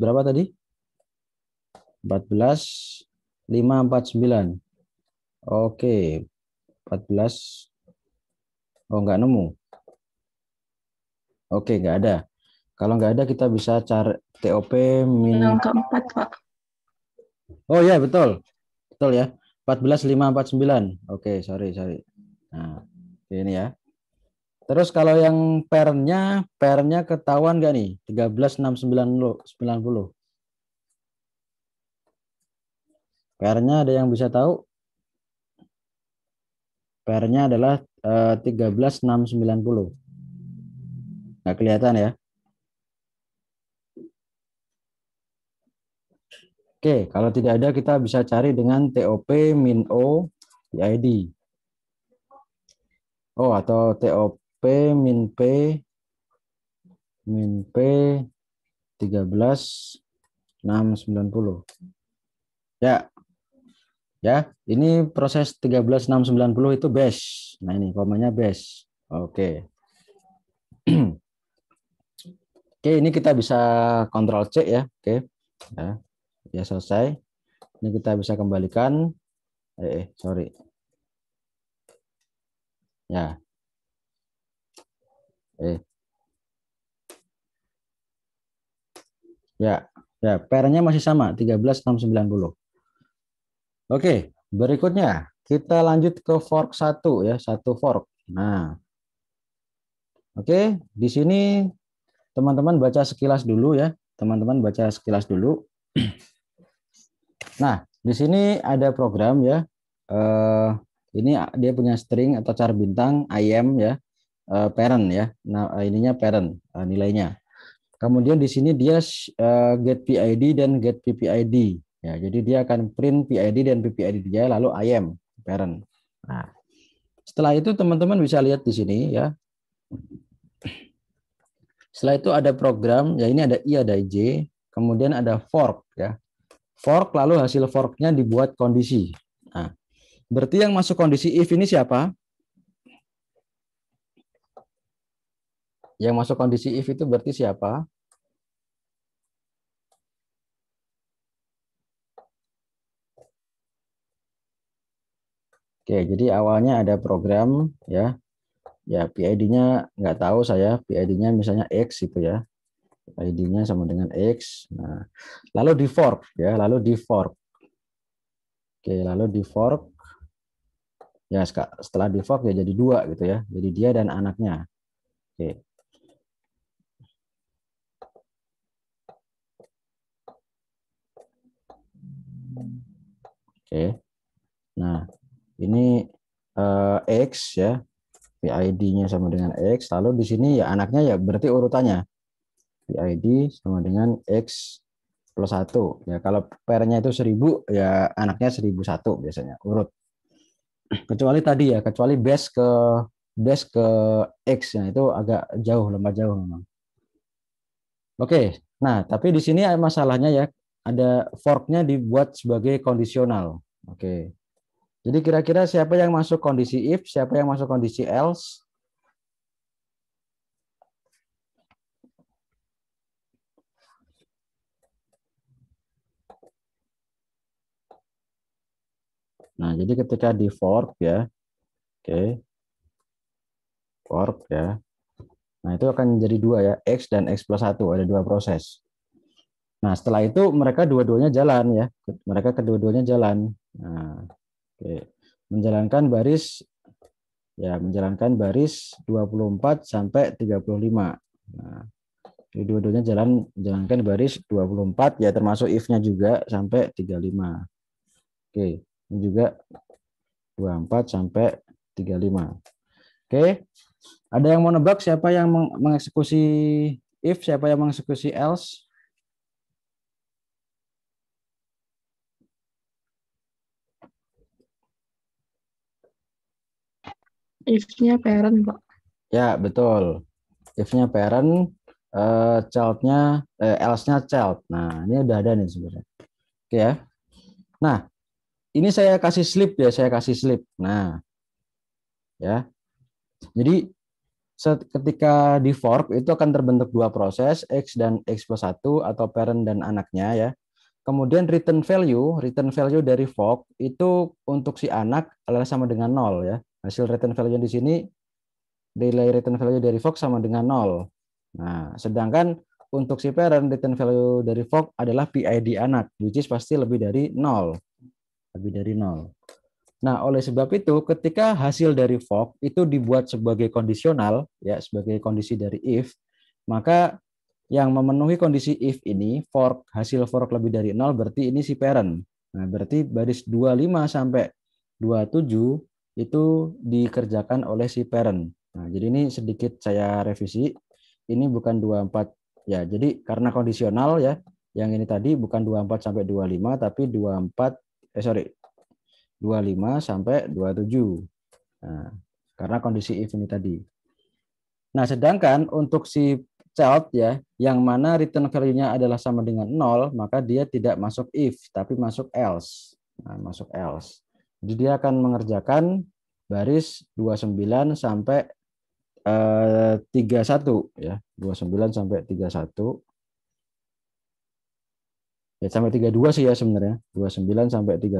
berapa tadi 14 549 oke okay. 14 oh nggak nemu Oke, nggak ada. Kalau nggak ada kita bisa cari TOP min yang keempat, Pak. Oh ya, betul. Betul ya. 14.549. Oke, sorry, sorry. Nah, ini ya. Terus kalau yang pernya, pernya ketahuan nggak nih? puluh. Pernya ada yang bisa tahu? Pernya adalah eh, uh, 13.690. Nggak kelihatan ya. Oke, kalau tidak ada kita bisa cari dengan TOP min O di ID. Oh, atau TOP min P min P tiga puluh. Ya. Ya, ini proses tiga 13690 itu base. Nah, ini komanya base. Oke. Okay. Oke, ini kita bisa kontrol C ya. Oke. Ya, ya selesai. Ini kita bisa kembalikan. Eh, eh sorry. Ya. Eh. Ya, ya, pernya masih sama 13690. Oke, berikutnya kita lanjut ke fork 1 ya, satu fork. Nah. Oke, di sini teman-teman baca sekilas dulu ya. Teman-teman baca sekilas dulu. Nah, di sini ada program ya. Eh, ini dia punya string atau char bintang IM ya. Eh, parent ya. Nah, ininya parent eh, nilainya. Kemudian di sini dia get PID dan get PPID. Ya, jadi dia akan print PID dan PPID dia lalu IM parent. Nah, setelah itu teman-teman bisa lihat di sini ya. Setelah itu ada program, ya ini ada I, ada J, kemudian ada fork ya. Fork lalu hasil forknya dibuat kondisi. Nah, berarti yang masuk kondisi if ini siapa? Yang masuk kondisi if itu berarti siapa? Oke, jadi awalnya ada program ya ya PID-nya nggak tahu saya PID-nya misalnya X gitu ya ID-nya sama dengan X nah lalu di fork ya lalu di fork oke lalu di fork ya setelah di fork ya jadi dua gitu ya jadi dia dan anaknya oke oke nah ini eh, X ya PID-nya sama dengan X. Lalu di sini ya anaknya ya berarti urutannya. PID sama dengan X plus 1. Ya, kalau pernya itu 1000, ya anaknya 1001 biasanya, urut. Kecuali tadi ya, kecuali base ke base ke X. ya, itu agak jauh, lembah jauh memang. Oke, nah tapi di sini masalahnya ya, ada forknya dibuat sebagai kondisional. Oke, jadi kira-kira siapa yang masuk kondisi if, siapa yang masuk kondisi else? Nah, jadi ketika di fork ya, oke, okay, fork ya, nah itu akan jadi dua ya, x dan x plus 1, ada dua proses. Nah, setelah itu mereka dua-duanya jalan ya, mereka kedua-duanya jalan. Nah, Oke. Menjalankan baris ya menjalankan baris 24 sampai 35. Nah, dua-duanya jalan jalankan baris 24 ya termasuk if-nya juga sampai 35. Oke, ini juga 24 sampai 35. Oke. Ada yang mau nebak siapa yang mengeksekusi if, siapa yang mengeksekusi else? if-nya parent pak. ya betul if-nya parent uh, child-nya eh, else-nya child nah ini udah ada nih sebenarnya oke okay, ya nah ini saya kasih slip ya saya kasih slip nah ya jadi ketika di fork itu akan terbentuk dua proses x dan x plus satu atau parent dan anaknya ya kemudian return value return value dari fork itu untuk si anak adalah sama dengan nol ya Hasil return value di sini delay return value dari Fox sama dengan nol. Nah, sedangkan untuk si parent return value dari Fox adalah PID anak, which is pasti lebih dari nol, Lebih dari nol. Nah, oleh sebab itu ketika hasil dari Fox itu dibuat sebagai kondisional ya, sebagai kondisi dari if, maka yang memenuhi kondisi if ini fork hasil fork lebih dari nol berarti ini si parent. Nah, berarti baris 25 sampai 27 itu dikerjakan oleh si parent. Nah, jadi ini sedikit saya revisi. Ini bukan 24 ya. Jadi karena kondisional ya, yang ini tadi bukan 24 sampai 25 tapi 24 eh sorry 25 sampai 27. Nah, karena kondisi if ini tadi. Nah, sedangkan untuk si child ya, yang mana return value-nya adalah sama dengan 0, maka dia tidak masuk if, tapi masuk else. Nah, masuk else. Jadi dia akan mengerjakan baris 29 sampai eh, 31 ya, 29 sampai 31. Ya sampai 32 sih ya sebenarnya, 29 sampai 31.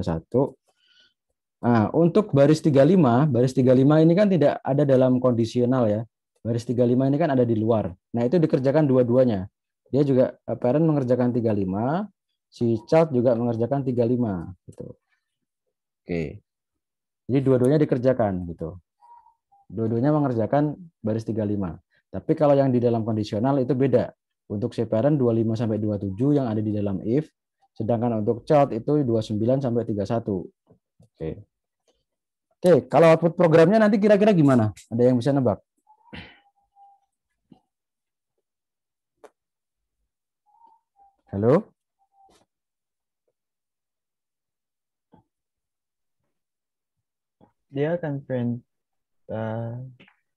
Nah, untuk baris 35, baris 35 ini kan tidak ada dalam kondisional ya. Baris 35 ini kan ada di luar. Nah, itu dikerjakan dua-duanya. Dia juga eh, parent mengerjakan 35, si child juga mengerjakan 35 gitu. Oke. Jadi dua-duanya dikerjakan gitu. Dua-duanya mengerjakan baris 35. Tapi kalau yang di dalam kondisional itu beda. Untuk separent 25 sampai 27 yang ada di dalam if, sedangkan untuk child itu 29 sampai 31. Oke. Oke, kalau output programnya nanti kira-kira gimana? Ada yang bisa nebak? Halo? dia akan friend uh, eh,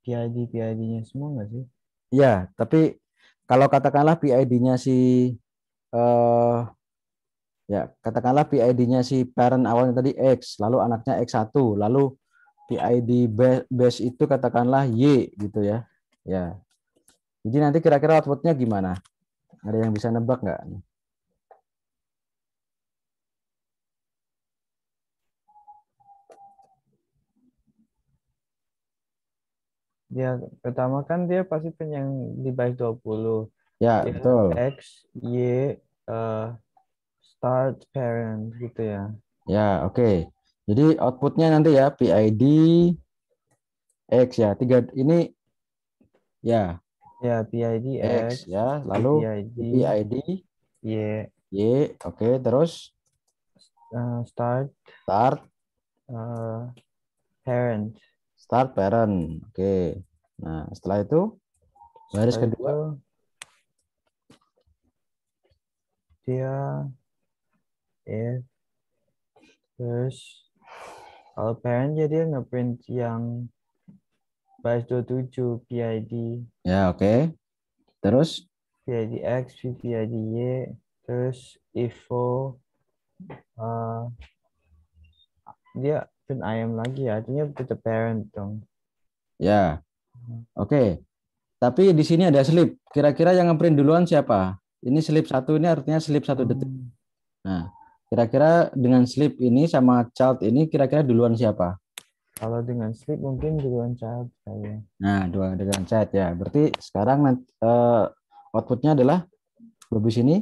PID PID-nya semua nggak sih? Ya, tapi kalau katakanlah PID-nya si uh, ya katakanlah PID-nya si parent awalnya tadi X, lalu anaknya X1, lalu PID base itu katakanlah Y gitu ya. Ya. Jadi nanti kira-kira outputnya gimana? Ada yang bisa nebak nggak? Ya, pertama kan dia pasti yang di base 20. Ya, dia betul. X, Y, uh, start parent gitu ya. Ya, oke. Okay. Jadi outputnya nanti ya PID X ya. Tiga ini ya. Ya, PID X, X ya. Lalu PID, PID Y. Y, oke. Okay. Terus uh, start start uh, parent start parent. Oke. Okay. Nah, setelah itu baris setelah kedua itu, dia if terus kalau parent jadi ngeprint yang baris 27 PID. Ya, oke. Okay. Terus PID X, PID Y, terus info uh, eh, dia I am lagi ya. Artinya to the parent dong. Ya. Oke. Okay. Tapi di sini ada slip. Kira-kira yang ngeprint duluan siapa? Ini slip satu ini artinya slip satu detik. Hmm. Nah, kira-kira dengan slip ini sama child ini kira-kira duluan siapa? Kalau dengan slip mungkin duluan child kayaknya. Nah, dua dengan child ya. Berarti sekarang uh, outputnya adalah lebih sini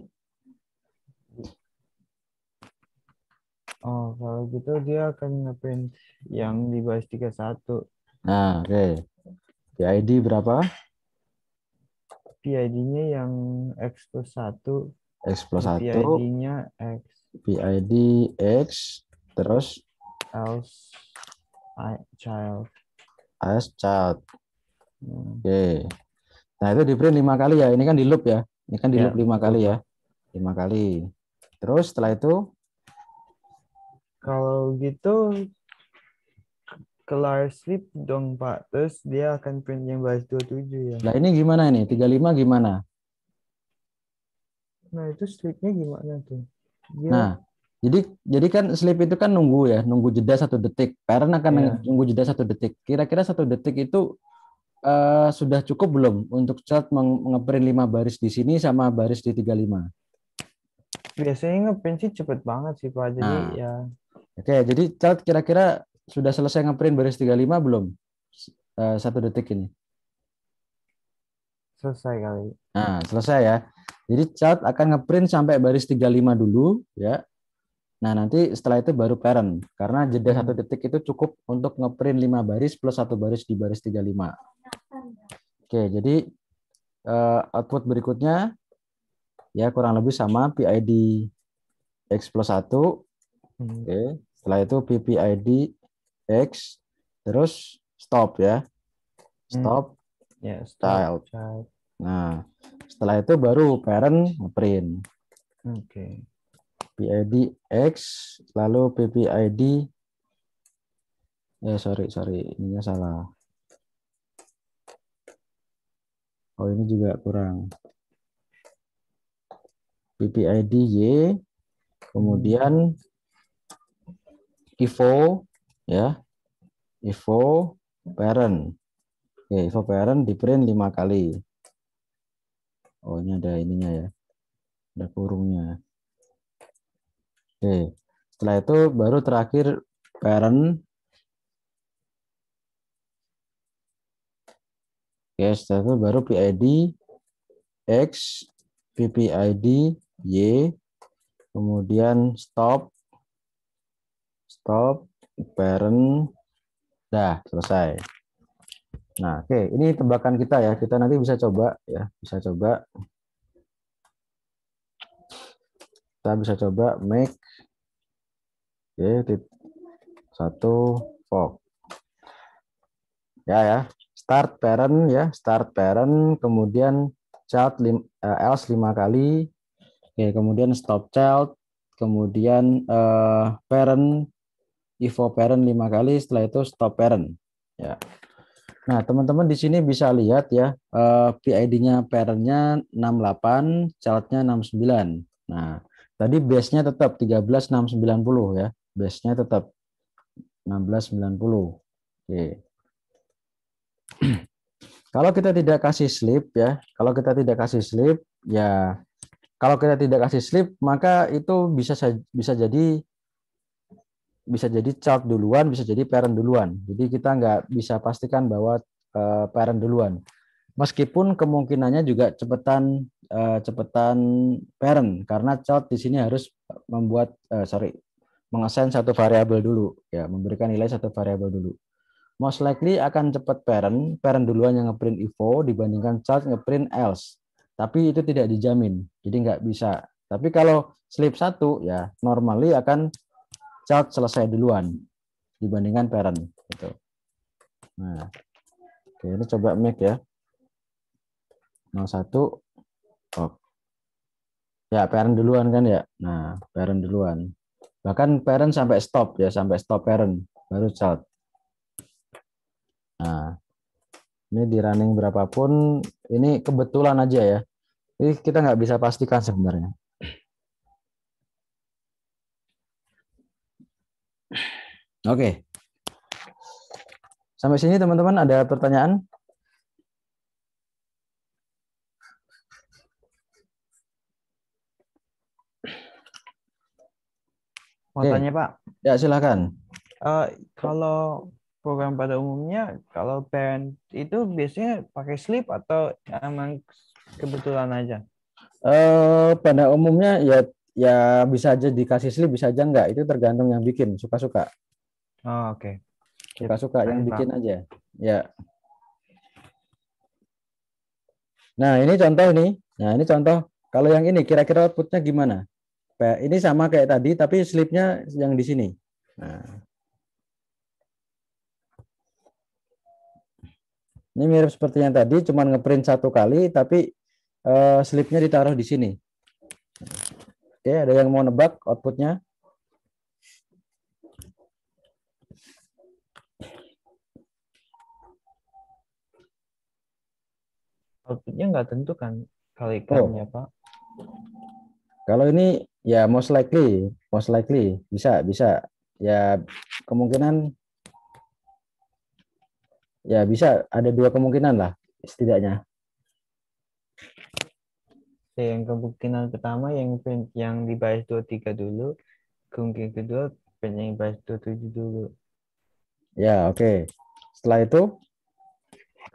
Oh, kalau gitu dia akan ngeprint yang di baris 31. Nah, oke. Okay. PID berapa? PID-nya yang X plus 1. X plus 1. PID-nya X. PID X, terus? Else I, child. As child. Hmm. Oke. Okay. Nah, itu di print 5 kali ya. Ini kan di loop ya. Ini kan di ya. loop ya. lima kali ya. 5 kali. Terus setelah itu kalau gitu kelar slip dong Pak. Terus dia akan print yang baris 27 ya. Nah ini gimana ini? 35 gimana? Nah itu slipnya gimana tuh? Dia... Nah jadi jadi kan sleep itu kan nunggu ya, nunggu jeda satu detik. Parent akan yeah. nunggu jeda satu detik. Kira-kira satu detik itu uh, sudah cukup belum untuk chart mengeprint lima baris di sini sama baris di 35? Biasanya ngeprint sih cepet banget sih Pak. Jadi nah, ya Oke, jadi Chat kira-kira sudah selesai ngeprint baris 35 belum? Uh, satu detik ini. Selesai kali. Nah, selesai ya. Jadi Chat akan ngeprint sampai baris 35 dulu ya. Nah, nanti setelah itu baru parent karena jeda satu hmm. detik itu cukup untuk ngeprint 5 baris plus satu baris di baris 35. Oke, jadi uh, output berikutnya ya kurang lebih sama PID X plus 1. Hmm. Oke. Setelah itu PPID X terus stop ya. Hmm. Stop. Hmm. Ya, yeah, style Nah, setelah itu baru parent print. Oke. Okay. PID X lalu PPID ya eh, sorry sorry ininya salah. Oh ini juga kurang. PPID Y hmm. kemudian ifo ya Ivo parent oke Ivo parent di print lima kali oh ini ada ininya ya ada kurungnya oke setelah itu baru terakhir parent oke setelah itu baru PID X PPID Y kemudian stop Stop, parent dah selesai nah oke okay. ini tebakan kita ya kita nanti bisa coba ya bisa coba kita bisa coba make oke okay, satu fork. ya ya start parent ya start parent kemudian child lim, uh, else lima kali oke kemudian stop child kemudian uh, parent ifo parent lima kali, setelah itu stop parent. Ya. Nah, teman-teman di sini bisa lihat ya, eh, PID-nya parent-nya 68, calatnya 69. Nah, tadi base-nya tetap 13690 ya. Base-nya tetap 1690. Oke. Kalau kita tidak kasih slip ya, kalau kita tidak kasih slip ya kalau kita tidak kasih slip maka itu bisa bisa jadi bisa jadi child duluan, bisa jadi parent duluan. Jadi kita nggak bisa pastikan bahwa eh, parent duluan. Meskipun kemungkinannya juga cepetan eh, cepetan parent karena child di sini harus membuat uh, sorry mengassign satu variabel dulu ya memberikan nilai satu variabel dulu. Most likely akan cepat parent parent duluan yang ngeprint ifo dibandingkan child ngeprint else. Tapi itu tidak dijamin, jadi nggak bisa. Tapi kalau slip satu ya normally akan child selesai duluan dibandingkan parent gitu. Nah, oke ini coba make ya. 01 oh. Ya, parent duluan kan ya. Nah, parent duluan. Bahkan parent sampai stop ya, sampai stop parent baru child. Nah, ini di running berapapun ini kebetulan aja ya. ini kita nggak bisa pastikan sebenarnya. Oke. Sampai sini teman-teman ada pertanyaan? Mau okay. tanya Pak? Ya silakan. Uh, kalau program pada umumnya, kalau parent itu biasanya pakai slip atau emang kebetulan aja? Uh, pada umumnya ya ya bisa aja dikasih slip, bisa aja enggak. Itu tergantung yang bikin, suka-suka. Oh, oke. Okay. Suka-suka yang bikin aja. Ya. Nah, ini contoh nih. Nah, ini contoh kalau yang ini kira-kira outputnya gimana? Ini sama kayak tadi tapi slipnya yang di sini. Nah. Ini mirip seperti yang tadi, cuma ngeprint satu kali tapi eh, slipnya ditaruh di sini. Oke, ada yang mau nebak outputnya? outputnya nggak tentu kan kali oh. ikannya oh. pak kalau ini ya most likely most likely bisa bisa ya kemungkinan ya bisa ada dua kemungkinan lah setidaknya ya, yang kemungkinan pertama yang yang di dibahas 23 dulu kemungkinan kedua yang dibahas 27 dulu ya oke okay. setelah itu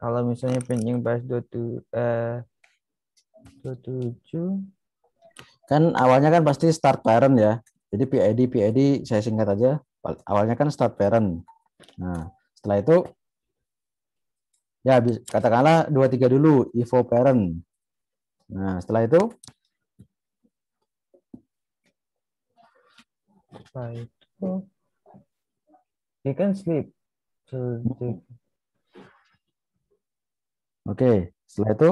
kalau misalnya pending bahas 27 eh, 27 kan awalnya kan pasti start parent ya. Jadi PID PID saya singkat aja. Awalnya kan start parent. Nah, setelah itu ya katakanlah 23 dulu info e parent. Nah, setelah itu setelah itu you can sleep Oke, setelah itu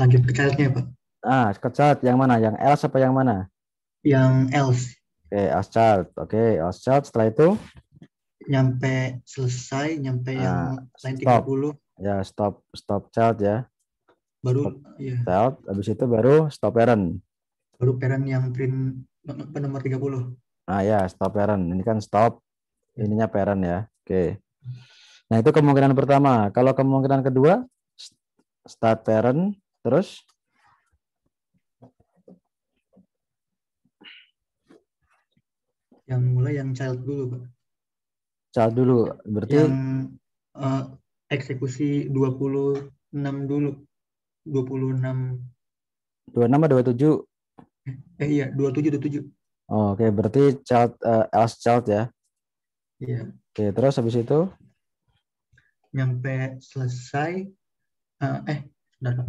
lanjut ke chart-nya, Pak. Ah, ke chart yang mana? Yang else apa yang mana? Yang else. Oke, else chart. Oke, else chart. setelah itu nyampe selesai nyampe ah, yang stop. lain 30. Ya, stop stop chart ya. Baru stop ya. Chart, habis itu baru stop parent. Baru parent yang print nomor 30. Ah ya, stop parent. Ini kan stop ininya parent ya. Oke. Nah, itu kemungkinan pertama. Kalau kemungkinan kedua, start parent, terus yang mulai yang child dulu, Pak. Child dulu, berarti yang uh, eksekusi 26 dulu. 26 26 atau 27? Eh, eh iya, 27 27. Oh, Oke, okay. berarti child uh, eh, else child ya. Iya. Yeah. Oke, okay, terus habis itu nyampe selesai uh, eh dada. Eh,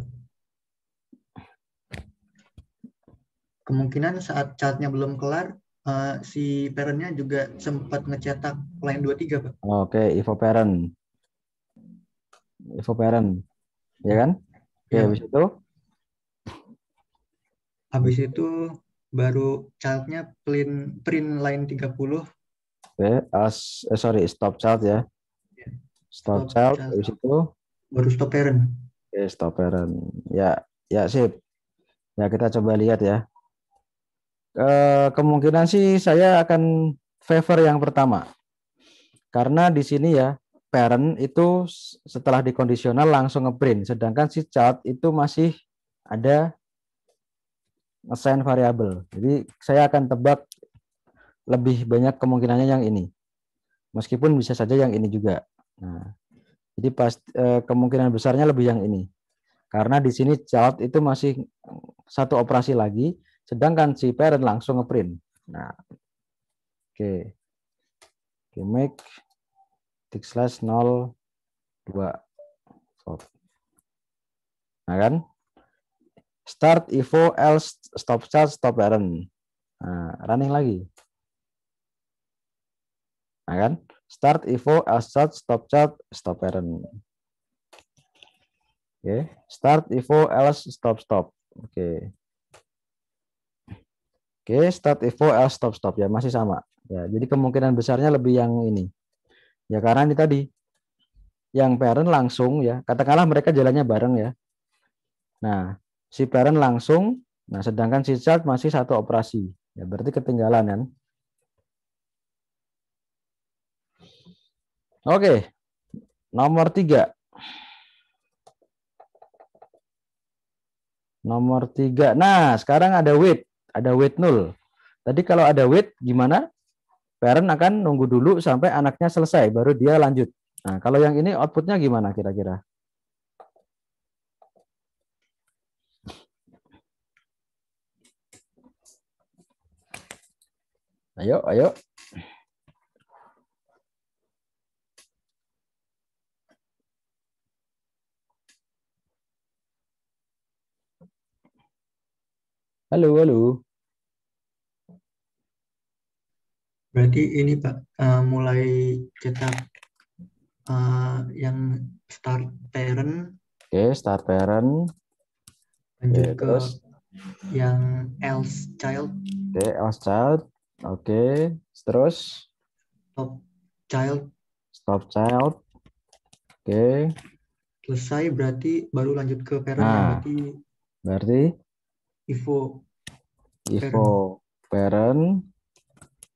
kemungkinan saat catnya belum kelar uh, si parentnya juga sempat ngecetak line 23 pak oke okay, info parent info parent ya kan oke okay, ya. habis itu habis itu baru chartnya print print line 30 oke okay, as eh, sorry stop chat ya stop, stop child, child habis itu baru stop parent oke okay, stop parent ya ya sip ya kita coba lihat ya e, kemungkinan sih saya akan favor yang pertama karena di sini ya parent itu setelah dikondisional langsung ngeprint sedangkan si child itu masih ada assign variable. jadi saya akan tebak lebih banyak kemungkinannya yang ini meskipun bisa saja yang ini juga Nah, jadi pas eh, kemungkinan besarnya lebih yang ini. Karena di sini child itu masih mm, satu operasi lagi, sedangkan si parent langsung ngeprint. Nah, oke. Okay. okay, make tick slash 2. stop. Nah kan? Start ifo else stop child stop parent. Nah, running lagi. Nah kan? start info asat stop chat stop parent. Oke, okay. start evo else stop stop. Oke. Okay. Oke, okay, start evo else stop stop ya masih sama. Ya, jadi kemungkinan besarnya lebih yang ini. Ya karena ini tadi yang parent langsung ya, katakanlah mereka jalannya bareng ya. Nah, si parent langsung, nah sedangkan si chat masih satu operasi. Ya berarti ketinggalan kan. Ya. Oke, nomor tiga. Nomor tiga. Nah, sekarang ada wait. Ada wait nul. Tadi kalau ada wait, gimana? Parent akan nunggu dulu sampai anaknya selesai, baru dia lanjut. Nah, kalau yang ini outputnya gimana kira-kira? Ayo, ayo. Halo, halo. Berarti ini Pak uh, mulai cetak uh, eh, yang start parent. Oke, okay, start parent. Lanjut okay, ke terus. yang else child. Oke, okay, else child. Oke, okay, terus stop child. Stop child. Oke. Okay. Selesai berarti baru lanjut ke parent nah, berarti berarti Ivo. Ivo parent.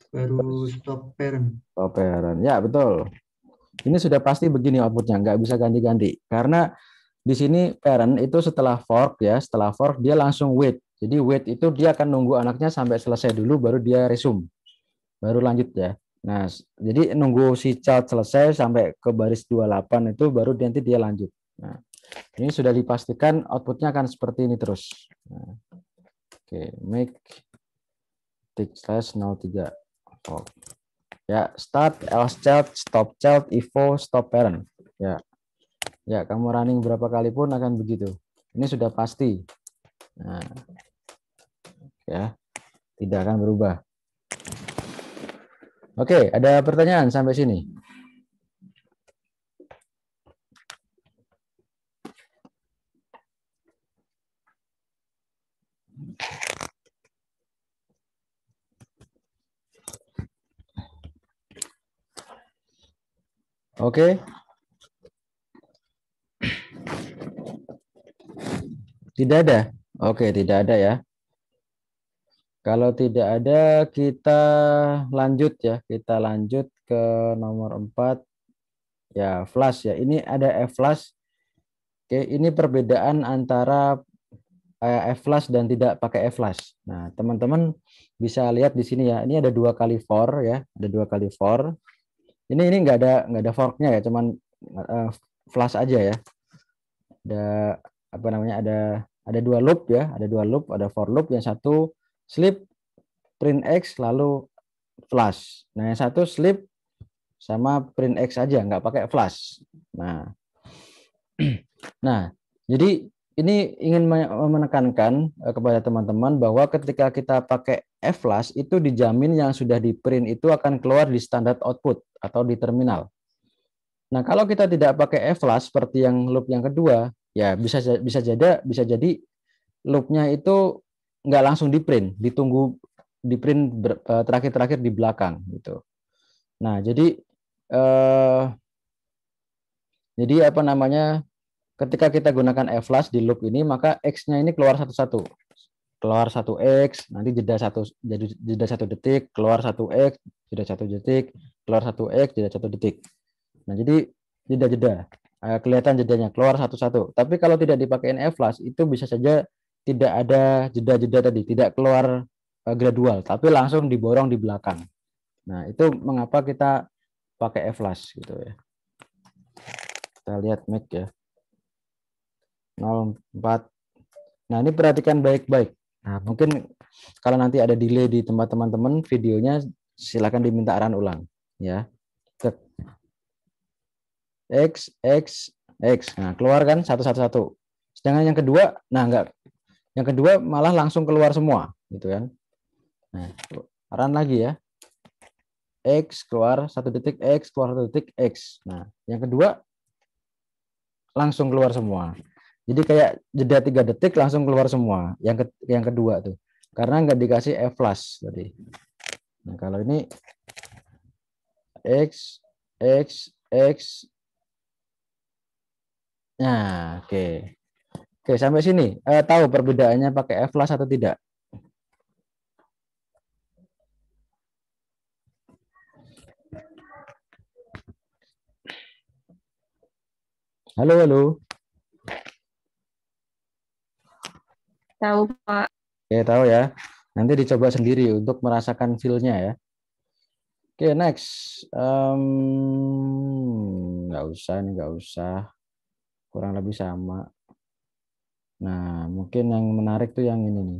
Baru stop parent. Stop parent. Ya, betul. Ini sudah pasti begini outputnya, nggak bisa ganti-ganti. Karena di sini parent itu setelah fork ya, setelah fork dia langsung wait. Jadi wait itu dia akan nunggu anaknya sampai selesai dulu baru dia resume. Baru lanjut ya. Nah, jadi nunggu si child selesai sampai ke baris 28 itu baru nanti dia lanjut. Nah, ini sudah dipastikan outputnya akan seperti ini terus. Nah. Oke, make tick slash 03 Oh. Ya, start else child, stop child, info, stop parent. Ya. Ya, kamu running berapa kali pun akan begitu. Ini sudah pasti. Nah. Ya. Tidak akan berubah. Oke, ada pertanyaan sampai sini? Oke. Tidak ada. Oke, tidak ada ya. Kalau tidak ada kita lanjut ya, kita lanjut ke nomor 4 ya flash ya. Ini ada F flash. Oke, ini perbedaan antara eh, F flash dan tidak pakai F flash. Nah, teman-teman bisa lihat di sini ya. Ini ada dua kali for ya, ada dua kali for. Ini ini nggak ada nggak ada forknya ya, cuman uh, flash aja ya. Ada apa namanya ada ada dua loop ya, ada dua loop, ada for loop yang satu sleep print x lalu flash. Nah yang satu sleep sama print x aja, nggak pakai flash. Nah, nah jadi ini ingin menekankan eh, kepada teman-teman bahwa ketika kita pakai EFLAS itu dijamin yang sudah di print itu akan keluar di standar output atau di terminal. Nah, kalau kita tidak pakai EFLAS seperti yang loop yang kedua, ya bisa bisa jadi bisa jadi loopnya itu nggak langsung di print, ditunggu di print eh, terakhir-terakhir di belakang gitu. Nah, jadi eh, jadi apa namanya? Ketika kita gunakan EFLAS di loop ini, maka X-nya ini keluar satu-satu keluar satu x nanti jeda satu jadi jeda satu detik, keluar satu x jeda satu detik, keluar satu x jeda satu detik. Nah, jadi jeda-jeda. Eh, kelihatan jedanya keluar satu-satu. Tapi kalau tidak dipakai NF flash itu bisa saja tidak ada jeda-jeda tadi, tidak keluar eh, gradual, tapi langsung diborong di belakang. Nah, itu mengapa kita pakai F-flash gitu ya. Kita lihat mic ya. 04. Nah, ini perhatikan baik-baik. Nah, mungkin kalau nanti ada delay di tempat teman-teman videonya silakan diminta arahan ulang ya. Cek. X X X. Nah, keluar kan satu-satu-satu. Sedangkan yang kedua, nah enggak. Yang kedua malah langsung keluar semua, gitu kan. Nah, arahan lagi ya. X keluar satu detik, X keluar satu detik, X. Nah, yang kedua langsung keluar semua. Jadi kayak jeda tiga detik langsung keluar semua. Yang ke, yang kedua tuh karena nggak dikasih f plus tadi. Nah kalau ini x x x Nah, oke. Okay. Oke, sampai sini. Eh, tahu perbedaannya pakai F plus atau tidak? Halo, halo. Tahu, Pak. Oke, tahu ya. Nanti dicoba sendiri untuk merasakan feel-nya ya. Oke, next. next. Um, nggak usah, ini nggak usah. Kurang lebih sama. Nah, mungkin yang menarik tuh yang ini nih.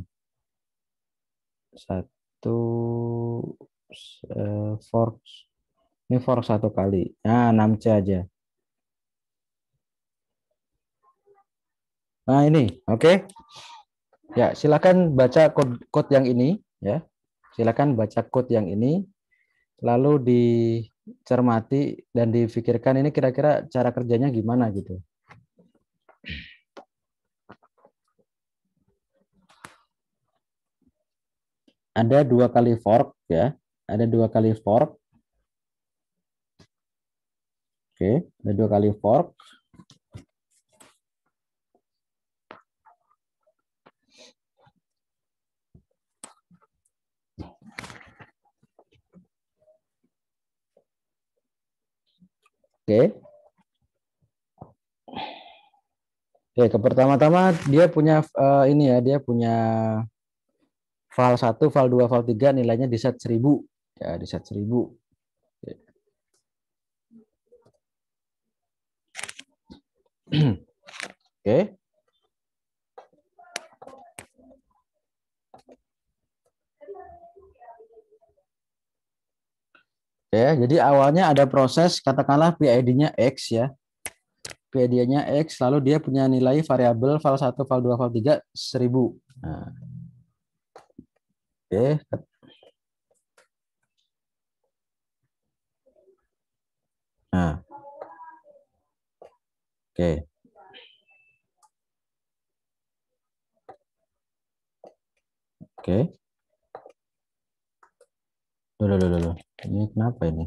Satu uh, fork. Ini fork satu kali. Nah, 6C aja. Nah, ini. Oke. Okay. Ya, silakan baca kode, kode yang ini ya. Silakan baca kode yang ini lalu dicermati dan difikirkan ini kira-kira cara kerjanya gimana gitu. Ada dua kali fork ya, ada dua kali fork. Oke, ada dua kali fork. Oke. Okay. Oke, okay, pertama-tama dia punya uh, ini ya, dia punya file 1, file 2, file 3 nilainya di set 1000. Ya, di set 1000. Oke. Okay. Ya, jadi awalnya ada proses katakanlah PID-nya X ya. PID-nya X lalu dia punya nilai variabel val1, val2, val3 1000. Nah. Oke. Nah. Oke. Oke. Loh, loh, loh, loh. Ini kenapa ini?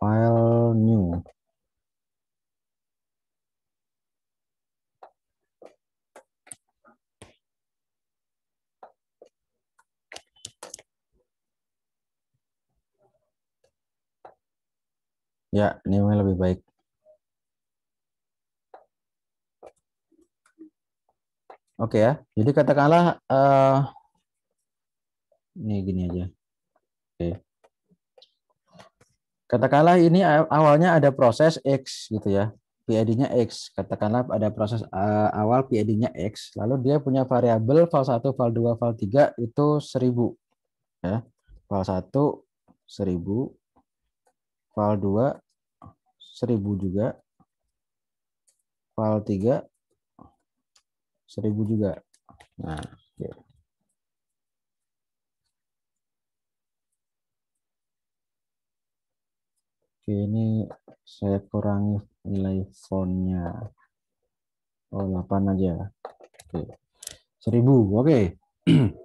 File new. Ya, ini lebih baik. Oke okay, ya, jadi katakanlah uh, ini gini aja. Oke. Katakanlah ini awalnya ada proses X gitu ya. PID-nya X. Katakanlah ada proses awal PID-nya X. Lalu dia punya variabel val1, val2, val3 itu 1000. Ya. Val1 1000. Val2 1000 juga. Val3 1000 juga. Nah, oke. Gitu. Oke, ini saya kurangi nilai fontnya. Oh, 8 aja. Oke. 1000. Oke.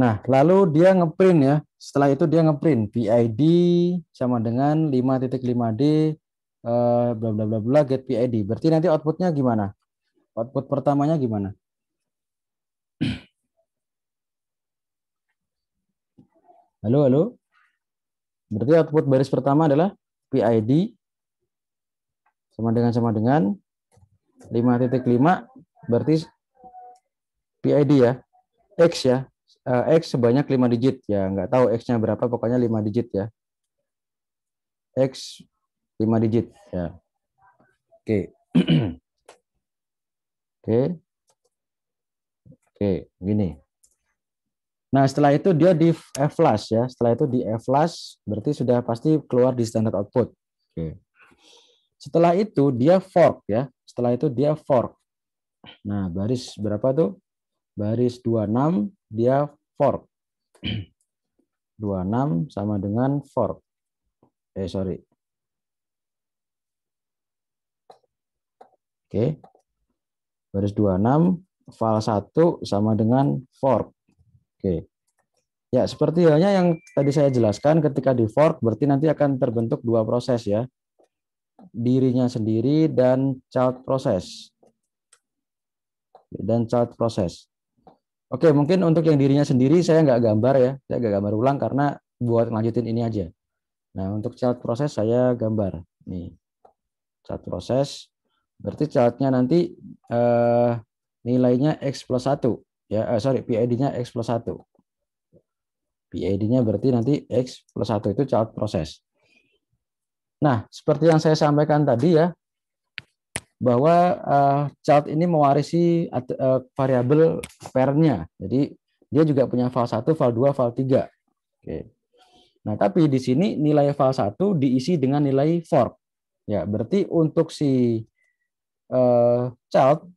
Nah, lalu dia ngeprint ya. Setelah itu dia ngeprint PID sama dengan 5.5D eh, bla bla bla bla get PID. Berarti nanti outputnya gimana? Output pertamanya gimana? Halo, halo. Berarti output baris pertama adalah PID sama dengan sama dengan 5.5 berarti PID ya. X ya. Eh, X sebanyak 5 digit ya. Nggak tahu X-nya berapa, pokoknya 5 digit ya. X 5 digit ya. Oke. Oke. Oke, gini. Nah, setelah itu dia di flash ya. Setelah itu di flash berarti sudah pasti keluar di standard output. Oke. Setelah itu dia fork ya. Setelah itu dia fork. Nah, baris berapa tuh? Baris 26 dia fork. 26 sama dengan fork. Eh, sorry. Oke. Baris 26 file 1 sama dengan fork. Oke. Ya, seperti halnya yang tadi saya jelaskan ketika di fork berarti nanti akan terbentuk dua proses ya. Dirinya sendiri dan child proses. Dan child proses. Oke, mungkin untuk yang dirinya sendiri saya nggak gambar ya. Saya nggak gambar ulang karena buat lanjutin ini aja. Nah, untuk child proses saya gambar. Nih. Child proses berarti childnya nanti eh, nilainya X plus 1 ya eh, sorry PID-nya X plus satu PID-nya berarti nanti X plus satu itu child proses. Nah, seperti yang saya sampaikan tadi ya, bahwa uh, eh, child ini mewarisi uh, variabel parentnya. Jadi dia juga punya file 1, file 2, file 3. Oke. Nah, tapi di sini nilai file 1 diisi dengan nilai fork. Ya, berarti untuk si uh, eh, child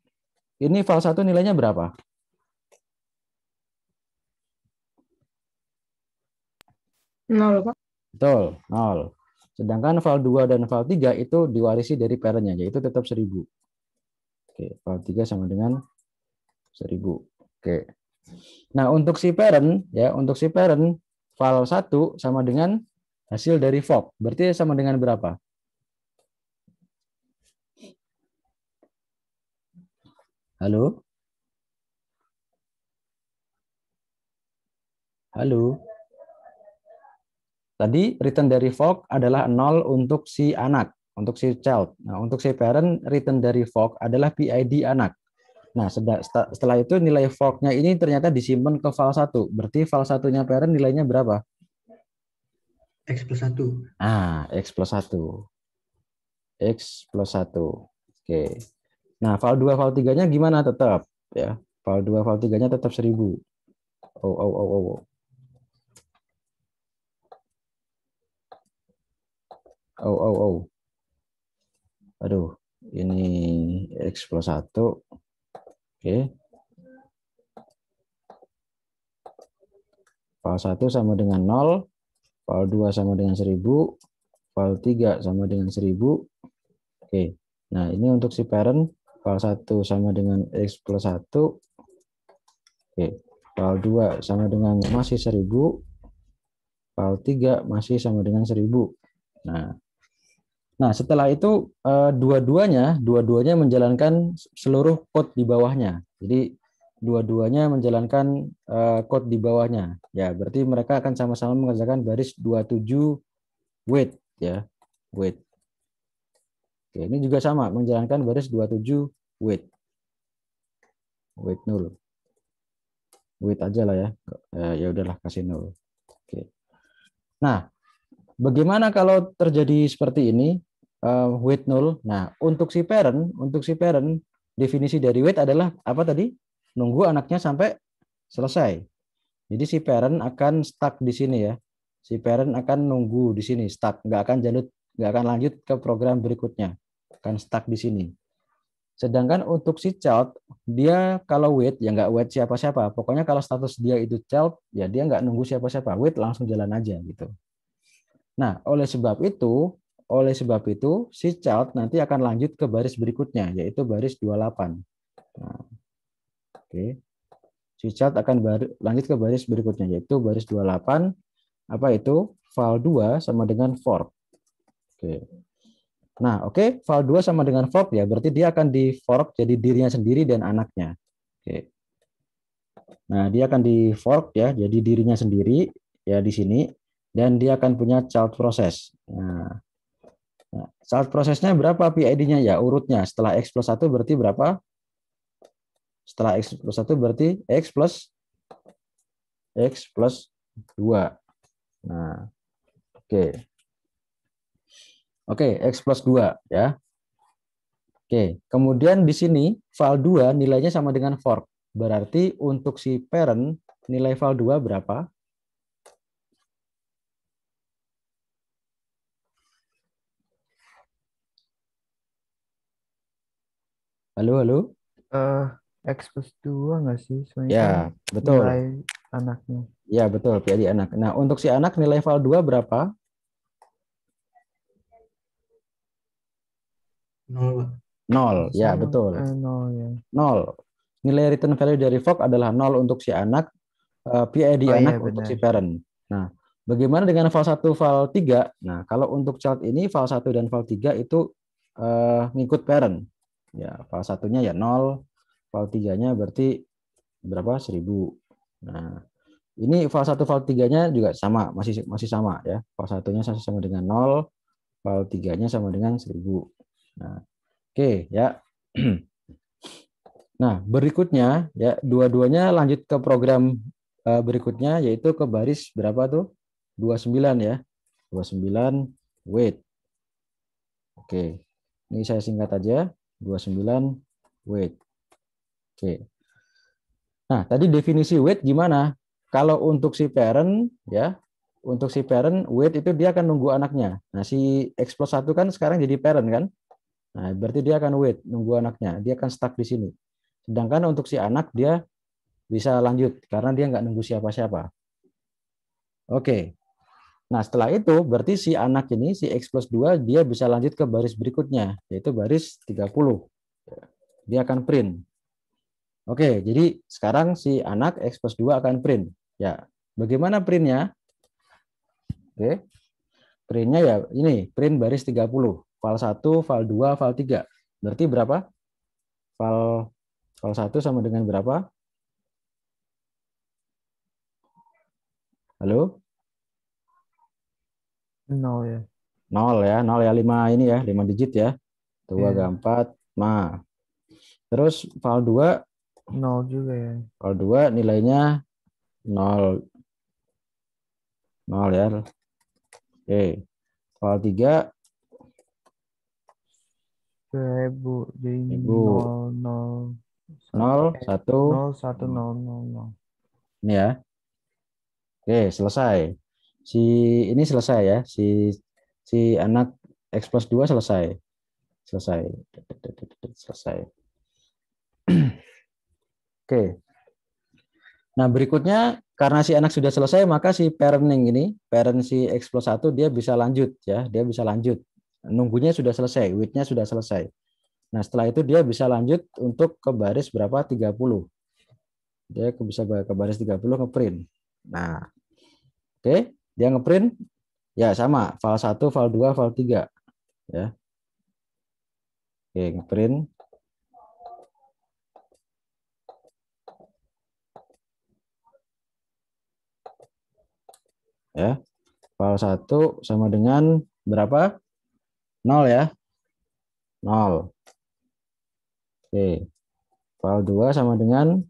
ini file 1 nilainya berapa? Nol, Pak. Betul, nol. Sedangkan val 2 dan val 3 itu diwarisi dari parent-nya, yaitu tetap 1000. Oke, val 3 sama dengan 1000. Oke. Nah, untuk si parent ya, untuk si parent val 1 sama dengan hasil dari FOB. Berarti sama dengan berapa? Halo? Halo? Tadi return dari fork adalah 0 untuk si anak, untuk si child. Nah, untuk si parent, return dari fork adalah PID anak. Nah, setelah itu nilai forknya ini ternyata disimpan ke file 1. Berarti file satunya parent nilainya berapa? X plus 1. Ah, X plus 1. X plus 1. Oke. Okay. Nah, file 2, file 3-nya gimana tetap? ya File 2, file 3-nya tetap 1000. Oh, oh, oh, oh. oh. Oh, oh, oh. Aduh, ini X plus 1. Oke. Okay. File 1 sama dengan 0. File 2 sama dengan 1000. File 3 sama dengan 1000. Oke. Okay. Nah, ini untuk si parent. File 1 sama dengan X plus 1. Oke. Okay. File 2 sama dengan masih 1000. File 3 masih sama dengan 1000. Nah, Nah, setelah itu eh, dua-duanya, dua-duanya menjalankan seluruh code di bawahnya. Jadi dua-duanya menjalankan eh, code di bawahnya. Ya, berarti mereka akan sama-sama mengerjakan baris 27 wait ya, wait. Oke, ini juga sama menjalankan baris 27 wait. Wait nul. Wait aja lah ya. Eh, ya udahlah kasih nul. Oke. Nah, bagaimana kalau terjadi seperti ini? uh, weight null. Nah, untuk si parent, untuk si parent definisi dari wait adalah apa tadi? Nunggu anaknya sampai selesai. Jadi si parent akan stuck di sini ya. Si parent akan nunggu di sini stuck, nggak akan jalut, nggak akan lanjut ke program berikutnya, akan stuck di sini. Sedangkan untuk si child, dia kalau wait ya nggak wait siapa-siapa. Pokoknya kalau status dia itu child, ya dia nggak nunggu siapa-siapa. Wait langsung jalan aja gitu. Nah, oleh sebab itu oleh sebab itu, si child nanti akan lanjut ke baris berikutnya, yaitu baris 28. Nah, Oke. Okay. Si child akan lanjut ke baris berikutnya, yaitu baris 28. Apa itu? Val 2 sama dengan fork. Oke. Okay. Nah, oke, okay. Val 2 sama dengan fork ya, berarti dia akan di fork jadi dirinya sendiri dan anaknya. Oke. Okay. Nah, dia akan di fork ya, jadi dirinya sendiri ya di sini dan dia akan punya child process. Nah, Nah, saat prosesnya berapa PID-nya? Ya urutnya. Setelah X plus 1 berarti berapa? Setelah X plus 1 berarti X plus X plus 2. Nah, oke. Okay. Oke, okay, X plus 2 ya. Oke, okay. kemudian di sini val 2 nilainya sama dengan fork. Berarti untuk si parent nilai val 2 berapa? Halo, halo. Uh, X plus 2 nggak sih? Soalnya ya, kan betul. Nilai anaknya. Ya, betul. Jadi anak. Nah, untuk si anak nilai level 2 berapa? 0. 0, ya betul. 0, eh, ya. 0. Nilai return value dari FOC adalah 0 untuk si anak, uh, eh, PID oh, iya, anak iya, untuk si parent. Nah, bagaimana dengan file 1, file 3? Nah, kalau untuk child ini, file 1 dan file 3 itu uh, ngikut parent. Ya, val satunya ya nol val tiganya berarti berapa? seribu Nah, ini val satu val tiganya juga sama, masih masih sama ya. Val satunya sama dengan nol val tiganya sama dengan seribu Nah, oke okay, ya. Nah, berikutnya ya dua-duanya lanjut ke program eh, berikutnya yaitu ke baris berapa tuh? 29 ya. 29 wait Oke. Ini saya singkat aja. 29 weight. Oke. Nah, tadi definisi weight gimana? Kalau untuk si parent ya, untuk si parent weight itu dia akan nunggu anaknya. Nah, si X plus 1 kan sekarang jadi parent kan? Nah, berarti dia akan wait, nunggu anaknya. Dia akan stuck di sini. Sedangkan untuk si anak dia bisa lanjut karena dia nggak nunggu siapa-siapa. Oke. Nah, setelah itu berarti si anak ini, si X plus 2, dia bisa lanjut ke baris berikutnya, yaitu baris 30. Dia akan print. Oke, jadi sekarang si anak X plus 2 akan print. Ya, bagaimana printnya? Oke, printnya ya ini, print baris 30. File 1, file 2, file 3. Berarti berapa? File, file 1 sama dengan berapa? Halo? Nol ya. Nol ya, nol ya lima ini ya, lima digit ya. Dua yeah. empat, Terus val dua nol juga ya. val dua nilainya nol. Nol ya. Oke. val tiga seribu jadi nol nol nol eh, satu nol satu nol nol nol ini ya oke selesai si ini selesai ya si si anak X plus 2 selesai selesai selesai oke nah berikutnya karena si anak sudah selesai maka si parenting ini parent si X plus 1 dia bisa lanjut ya dia bisa lanjut nunggunya sudah selesai widthnya sudah selesai nah setelah itu dia bisa lanjut untuk ke baris berapa 30 dia bisa ke baris 30 ke print nah oke okay dia ngeprint ya sama file 1, file 2, file 3 ya. Oke, ngeprint. Ya. File 1 sama dengan berapa? 0 ya. 0. Oke. File 2 sama dengan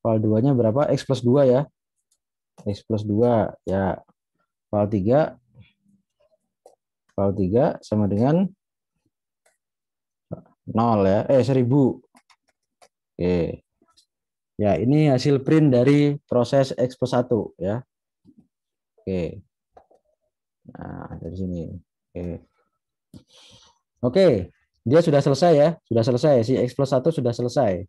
file 2-nya berapa? X plus 2 ya. X plus 2. Ya, val 3. Val 3 sama dengan 0 ya. Eh, 1000. Oke. Ya, ini hasil print dari proses X plus 1 ya. Oke. Nah, dari sini. Oke. Oke, dia sudah selesai ya. Sudah selesai. Si X plus 1 sudah selesai.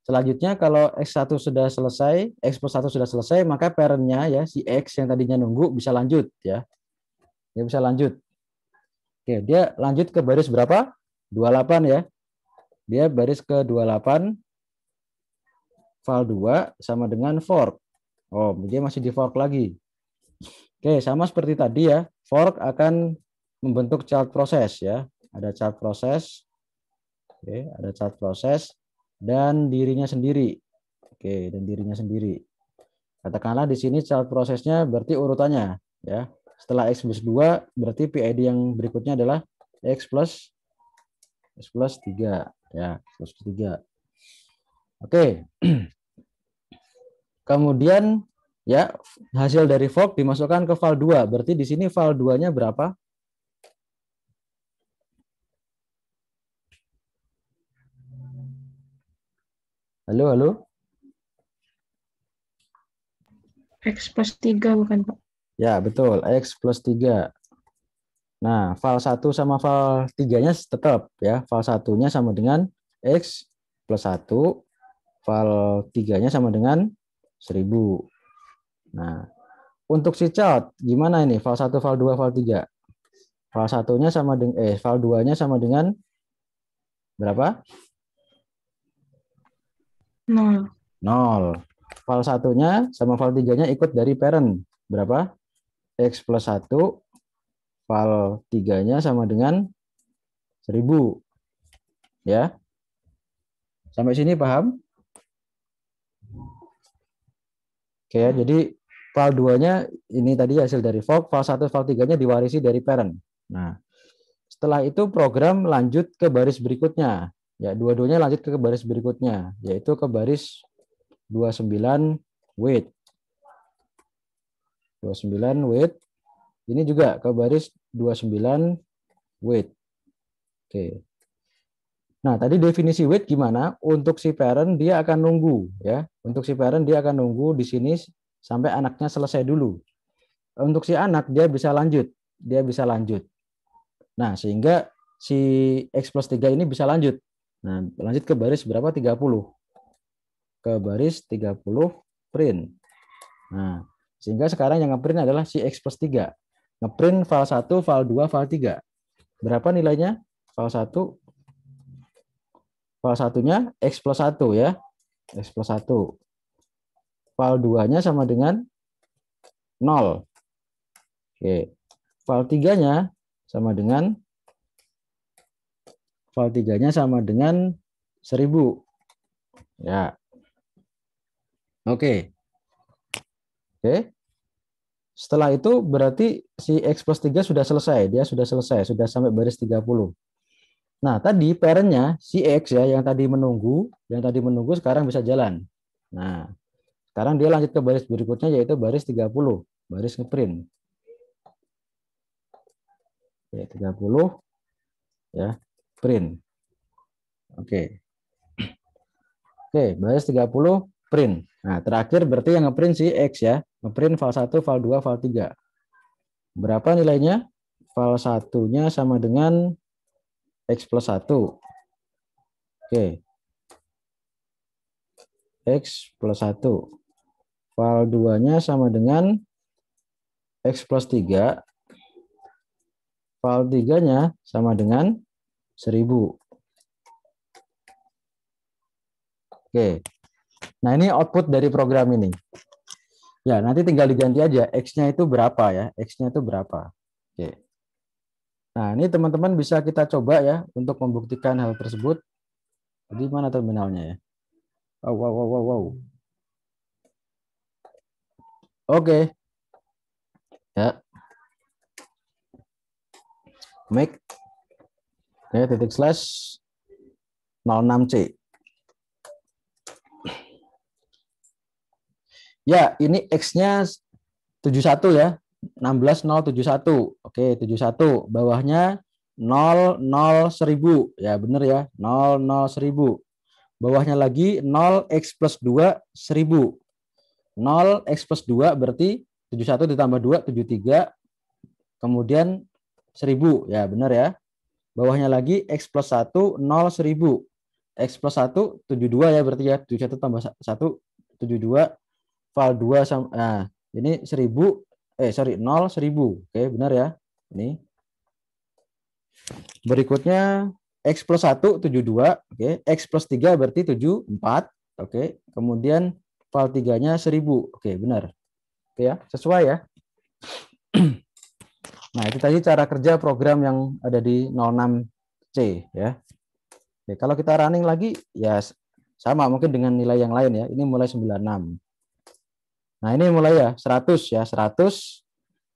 Selanjutnya kalau X1 sudah selesai, X plus 1 sudah selesai, maka parent-nya ya si X yang tadinya nunggu bisa lanjut ya. Dia bisa lanjut. Oke, dia lanjut ke baris berapa? 28 ya. Dia baris ke 28 val 2 sama dengan fork. Oh, dia masih di fork lagi. Oke, sama seperti tadi ya. Fork akan membentuk child process ya. Ada child process. Oke, ada child process dan dirinya sendiri. Oke, dan dirinya sendiri. Katakanlah di sini child prosesnya berarti urutannya ya. Setelah x plus 2 berarti PID yang berikutnya adalah x plus x plus 3 ya, x plus 3. Oke. Kemudian ya hasil dari fork dimasukkan ke file 2. Berarti di sini file 2-nya berapa? Halo, halo. X plus 3 bukan Pak? Ya, betul. X plus 3. Nah, file 1 sama file 3-nya tetap ya. File 1-nya sama dengan X plus 1. File 3-nya sama dengan 1000. Nah, untuk si chart, gimana ini? File 1, file 2, file 3. File 1-nya sama dengan, eh, file 2-nya sama dengan berapa? nol nol Val satunya sama val tiganya ikut dari parent. Berapa? X plus 1 val tiganya sama dengan 1000. Ya. Sampai sini paham? Oke ya, jadi val duanya ini tadi hasil dari fork, val satu val tiganya diwarisi dari parent. Nah, setelah itu program lanjut ke baris berikutnya. Ya, dua-duanya lanjut ke baris berikutnya, yaitu ke baris 29 wait. 29 wait, Ini juga ke baris 29 wait. Oke. Nah, tadi definisi wait gimana? Untuk si parent dia akan nunggu ya. Untuk si parent dia akan nunggu di sini sampai anaknya selesai dulu. Untuk si anak dia bisa lanjut, dia bisa lanjut. Nah, sehingga si X plus 3 ini bisa lanjut. Nah, lanjut ke baris berapa? 30. Ke baris 30 print. Nah, sehingga sekarang yang ngeprint adalah si X plus 3. Ngeprint file 1, file 2, file 3. Berapa nilainya? File 1. File satunya X plus 1 ya. X plus 1. File 2-nya sama dengan 0. Oke. File 3-nya sama dengan 0 val 3-nya sama dengan 1000. Ya. Oke. Okay. Oke. Okay. Setelah itu berarti si X plus 3 sudah selesai. Dia sudah selesai, sudah sampai baris 30. Nah, tadi parentnya si X ya yang tadi menunggu, yang tadi menunggu sekarang bisa jalan. Nah, sekarang dia lanjut ke baris berikutnya yaitu baris 30, baris ngeprint. Ya, 30. Ya print. Oke. Okay. Oke, okay, baris 30 print. Nah, terakhir berarti yang ngeprint si X ya. Ngeprint file 1, file 2, file 3. Berapa nilainya? File satunya sama dengan X plus 1. Oke. Okay. X plus 1. File 2-nya sama dengan X plus 3. File 3-nya sama dengan 1000. Oke. Nah, ini output dari program ini. Ya, nanti tinggal diganti aja x-nya itu berapa ya? X-nya itu berapa? Oke. Nah, ini teman-teman bisa kita coba ya untuk membuktikan hal tersebut. Di mana terminalnya ya? Oh, wow, wow, wow, wow. Oke. Ya. Make Oke, titik slash 06C. Ya, ini X-nya 71 ya. 16071. Oke, 71. Bawahnya 0, 0, 1000. Ya, benar ya. 0, 0, 1000. Bawahnya lagi 0x plus 2 1000. 0x plus 2 berarti 71 ditambah 2, 73. Kemudian 1000. Ya, benar ya. Bawahnya lagi X plus 1, 0, 1000. X plus 1, 72 ya berarti ya. 71 tambah 1, 72. Val 2 sama, nah ini 1000, eh sorry 0, 1000. Oke benar ya. Ini. Berikutnya X plus 1, 72. Oke. X plus 3 berarti 74 Oke. Kemudian val 3-nya 1000. Oke benar. Oke ya. Sesuai ya. Nah, itu tadi cara kerja program yang ada di 06C ya. Oke, kalau kita running lagi ya sama mungkin dengan nilai yang lain ya. Ini mulai 96. Nah, ini mulai ya 100 ya, 100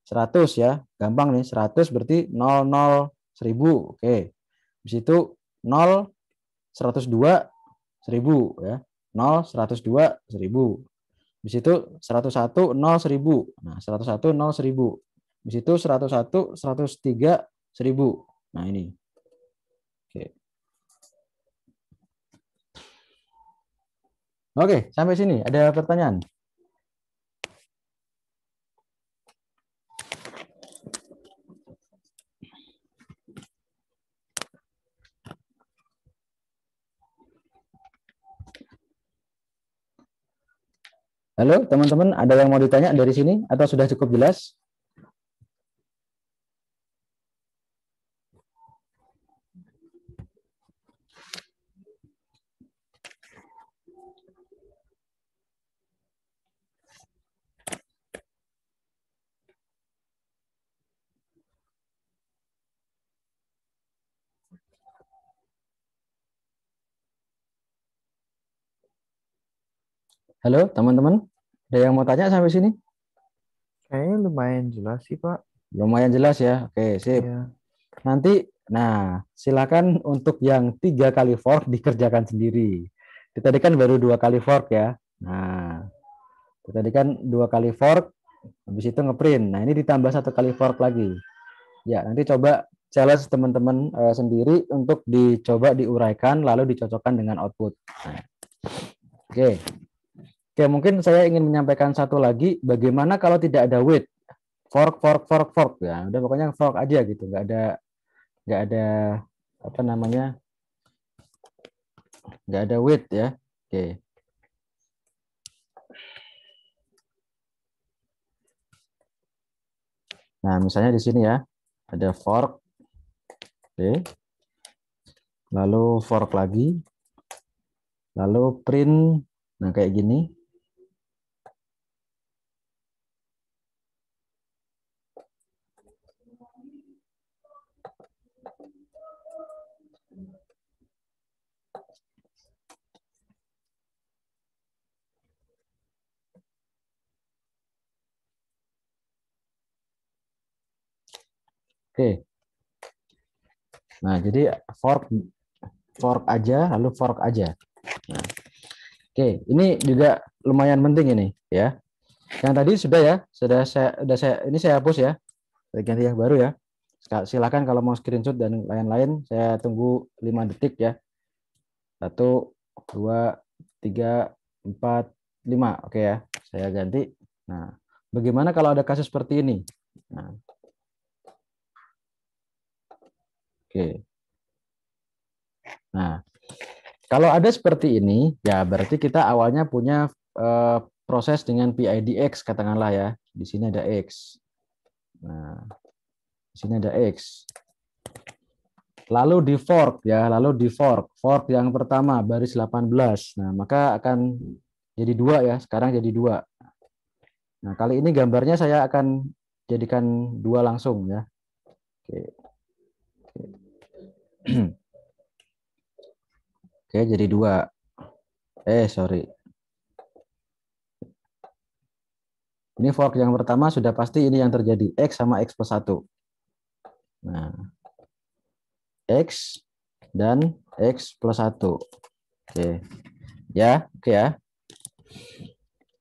100 ya. Gampang nih, 100 berarti 00 1000. Oke. Di situ 0 102 1000 ya. 0 102 1000. Di situ 101 0 1000. Nah, 101 0 1000. Di situ 101, 103, 1000. Nah, ini. Oke. Oke, sampai sini. Ada pertanyaan? Halo, teman-teman, ada yang mau ditanya dari sini atau sudah cukup jelas? Halo teman-teman, ada yang mau tanya sampai sini? Kayaknya lumayan jelas sih Pak. Lumayan jelas ya, oke sip. Ya. Nanti, nah silakan untuk yang tiga kali fork dikerjakan sendiri. Kita tadi kan baru dua kali fork ya. Nah, kita tadi kan dua kali fork, habis itu ngeprint. Nah ini ditambah satu kali fork lagi. Ya nanti coba challenge teman-teman uh, sendiri untuk dicoba diuraikan lalu dicocokkan dengan output. Nah. Oke. Okay. Oke, mungkin saya ingin menyampaikan satu lagi, bagaimana kalau tidak ada weight? Fork, fork, fork, fork ya. Udah pokoknya fork aja gitu, nggak ada nggak ada apa namanya? nggak ada weight ya. Oke. Nah, misalnya di sini ya, ada fork. Oke. Lalu fork lagi. Lalu print nah kayak gini. Oke. Nah, jadi fork fork aja lalu fork aja. Nah. Oke, ini juga lumayan penting ini ya. Yang tadi sudah ya, sudah saya sudah saya ini saya hapus ya. ganti yang baru ya. Silakan kalau mau screenshot dan lain-lain saya tunggu 5 detik ya. 1 2 3 4 5. Oke ya. Saya ganti. Nah, bagaimana kalau ada kasus seperti ini? Nah, Oke. Nah, kalau ada seperti ini, ya berarti kita awalnya punya eh, proses dengan PIDX, katakanlah ya. Di sini ada X. Nah, di sini ada X. Lalu di fork ya, lalu di fork. Fork yang pertama baris 18. Nah, maka akan jadi dua ya, sekarang jadi dua. Nah, kali ini gambarnya saya akan jadikan dua langsung ya. Oke. Oke, jadi dua. Eh, sorry. Ini fork yang pertama sudah pasti ini yang terjadi. X sama X plus 1. Nah, X dan X plus 1. Oke. Ya, oke ya.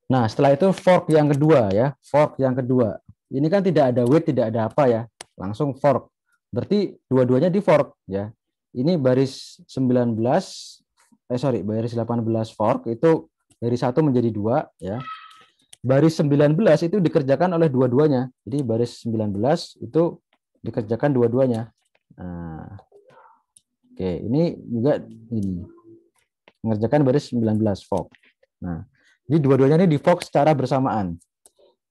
Nah, setelah itu fork yang kedua ya. Fork yang kedua. Ini kan tidak ada weight, tidak ada apa ya. Langsung fork. Berarti dua-duanya di fork ya. Ini baris 19 eh sorry baris 18 fork itu dari satu menjadi dua ya. Baris 19 itu dikerjakan oleh dua-duanya. Jadi baris 19 itu dikerjakan dua-duanya. Nah, oke, ini juga ini mengerjakan baris 19 fork. Nah, jadi dua-duanya ini di fork secara bersamaan.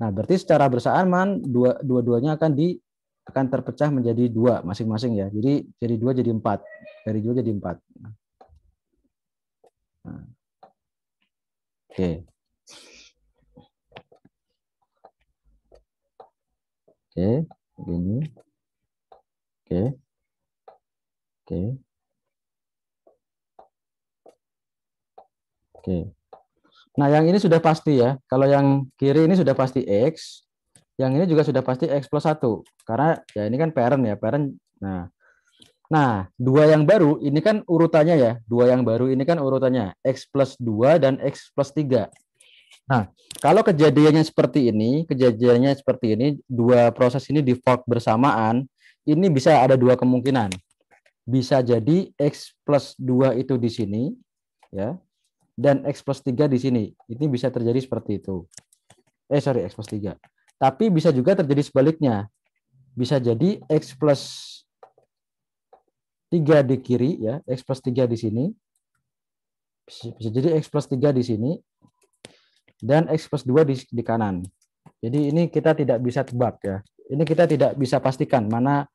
Nah, berarti secara bersamaan dua dua-duanya akan di akan terpecah menjadi dua masing-masing ya. Jadi jadi dua jadi empat, dari dua jadi empat. Nah. Oke. Oke, okay, Oke. Oke. Oke. Nah, yang ini sudah pasti ya. Kalau yang kiri ini sudah pasti X, yang ini juga sudah pasti X plus 1. Karena ya ini kan parent ya, parent. Nah, nah dua yang baru ini kan urutannya ya. Dua yang baru ini kan urutannya X plus 2 dan X plus 3. Nah, kalau kejadiannya seperti ini, kejadiannya seperti ini, dua proses ini di fork bersamaan, ini bisa ada dua kemungkinan. Bisa jadi X plus 2 itu di sini, ya, dan X plus 3 di sini. Ini bisa terjadi seperti itu. Eh, sorry, X plus 3. Tapi bisa juga terjadi sebaliknya. Bisa jadi X plus 3 di kiri, ya X plus 3 di sini. Bisa jadi X plus 3 di sini. Dan X plus 2 di, di kanan. Jadi ini kita tidak bisa tebak ya. Ini kita tidak bisa pastikan mana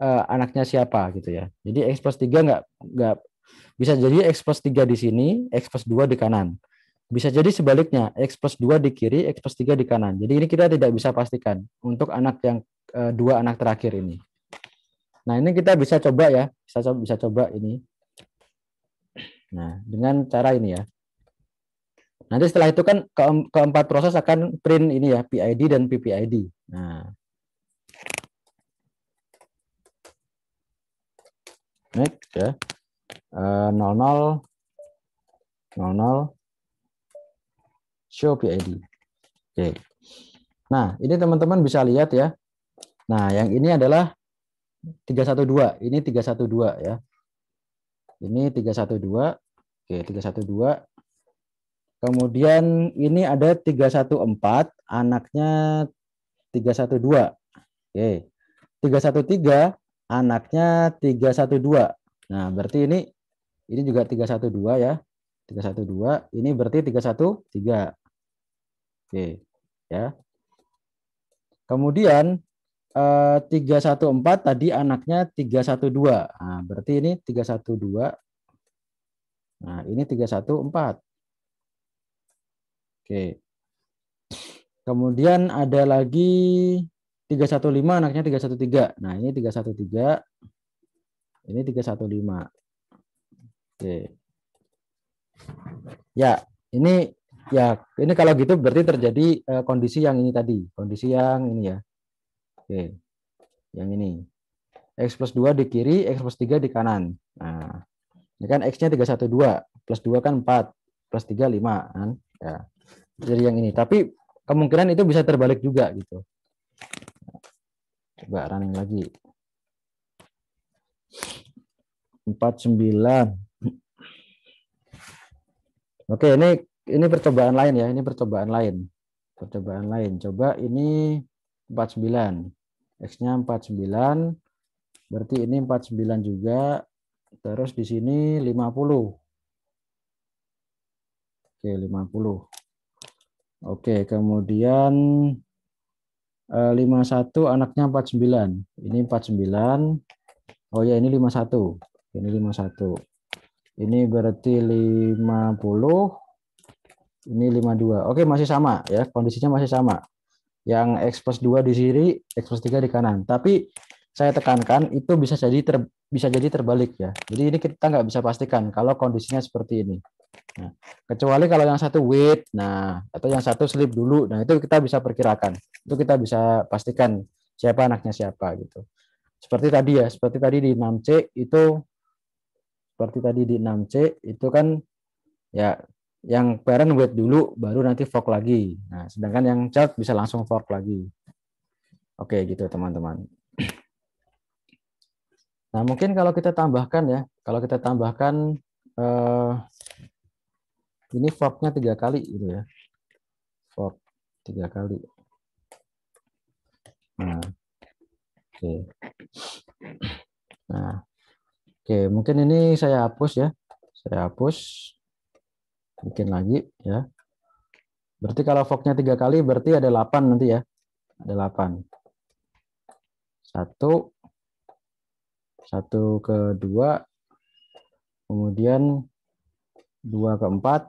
uh, anaknya siapa gitu ya. Jadi X plus 3 nggak, nggak bisa jadi X plus 3 di sini, X plus 2 di kanan. Bisa jadi sebaliknya, X plus 2 di kiri, X plus 3 di kanan. Jadi ini kita tidak bisa pastikan untuk anak yang e, dua anak terakhir ini. Nah ini kita bisa coba ya, bisa coba, bisa coba ini. Nah dengan cara ini ya. Nanti setelah itu kan ke, keempat proses akan print ini ya, PID dan PPID. Nah, next ya. Uh, 00 00 show PID. Oke. Nah, ini teman-teman bisa lihat ya. Nah, yang ini adalah 312. Ini 312 ya. Ini 312. Oke, 312. Kemudian ini ada 314, anaknya 312. Oke. 313 anaknya 312. Nah, berarti ini ini juga 312 ya. 312, ini berarti 313. Oke, ya. Kemudian 314 eh, tadi anaknya tiga 312. Nah, berarti ini tiga 312. Nah, ini tiga empat. Oke. Kemudian ada lagi tiga 315 anaknya tiga 313. Nah, ini tiga 313. Ini tiga lima. Oke. Ya, ini Ya, ini kalau gitu berarti terjadi uh, kondisi yang ini tadi, kondisi yang ini ya. Oke. Yang ini. X plus 2 di kiri, X plus 3 di kanan. Nah, ini kan X-nya 312, plus 2 kan 4, plus 3 5 kan. Ya. Jadi yang ini, tapi kemungkinan itu bisa terbalik juga gitu. Coba running lagi. 49. Oke, ini ini percobaan lain ya, ini percobaan lain. Percobaan lain. Coba ini 49. X-nya 49. Berarti ini 49 juga. Terus di sini 50. Oke, 50. Oke, kemudian 51 eh, anaknya 49. Ini 49. Oh ya, ini 51. Ini 51. Ini berarti 50 ini 52. Oke, masih sama ya. Kondisinya masih sama. Yang X plus 2 di siri, X plus 3 di kanan. Tapi saya tekankan itu bisa jadi ter, bisa jadi terbalik ya. Jadi ini kita nggak bisa pastikan kalau kondisinya seperti ini. Nah, kecuali kalau yang satu wait, nah atau yang satu sleep dulu, nah itu kita bisa perkirakan. Itu kita bisa pastikan siapa anaknya siapa gitu. Seperti tadi ya, seperti tadi di 6C itu seperti tadi di 6C itu kan ya yang parent wait dulu baru nanti fork lagi. Nah, sedangkan yang child bisa langsung fork lagi. Oke, gitu teman-teman. Nah, mungkin kalau kita tambahkan ya, kalau kita tambahkan eh, ini forknya tiga kali gitu ya. Fork tiga kali. Nah, oke. Nah, oke, mungkin ini saya hapus ya. Saya hapus bikin lagi ya. Berarti kalau foknya tiga kali berarti ada 8 nanti ya. Ada 8. Satu, satu ke dua, kemudian dua ke empat,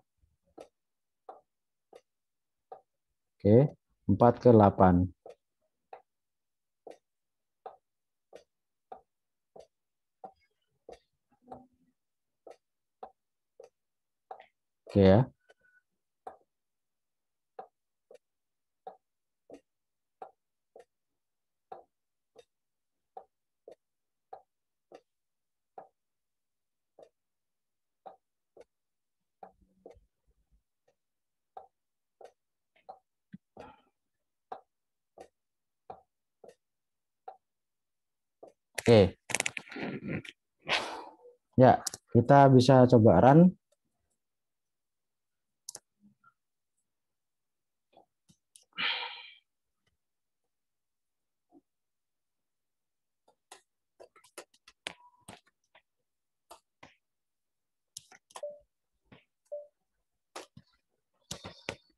oke, empat ke delapan. Oke ya. Oke. Ya, kita bisa coba run.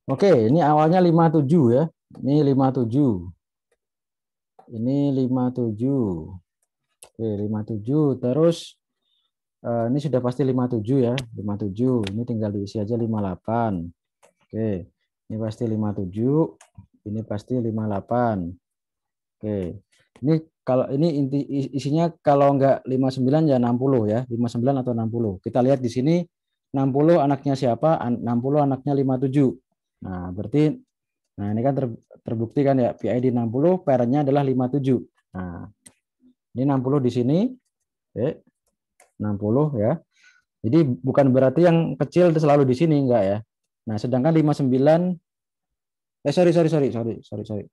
Oke, ini awalnya 57 ya. Ini 57. Ini 57. Oke, 57. Terus eh, ini sudah pasti 57 ya. 57. Ini tinggal diisi aja 58. Oke. Ini pasti 57. Ini pasti 58. Oke. Ini kalau ini inti isinya kalau enggak 59 ya 60 ya. 59 atau 60. Kita lihat di sini 60 anaknya siapa? 60 anaknya 57. Nah, berarti nah ini kan ter, terbukti kan ya PID 60 parent-nya adalah 57. Nah, ini 60 di sini. Oke. 60 ya. Jadi bukan berarti yang kecil itu selalu di sini enggak ya. Nah, sedangkan 59 eh sorry sorry sorry sorry sorry sorry.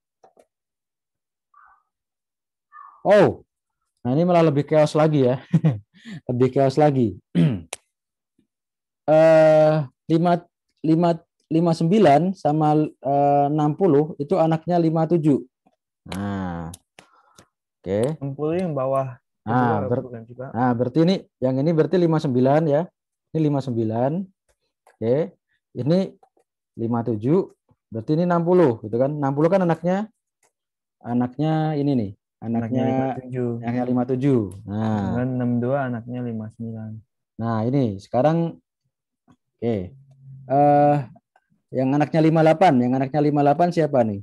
Oh. Nah, ini malah lebih chaos lagi ya. lebih chaos lagi. Eh uh, 5 5 59 sama eh, uh, 60 itu anaknya 57. Nah. Oke. Okay. 60 yang bawah. Nah, ber juga. nah, berarti ini yang ini berarti 59 ya. Ini 59. Oke. Okay. Ini 57. Berarti ini 60 gitu kan. 60 kan anaknya anaknya ini nih. Anaknya, anaknya 57. Anaknya 57. Nah. 62 anaknya 59. Nah, ini sekarang oke. Okay. Uh, eh, yang anaknya 58, yang anaknya 58 siapa nih?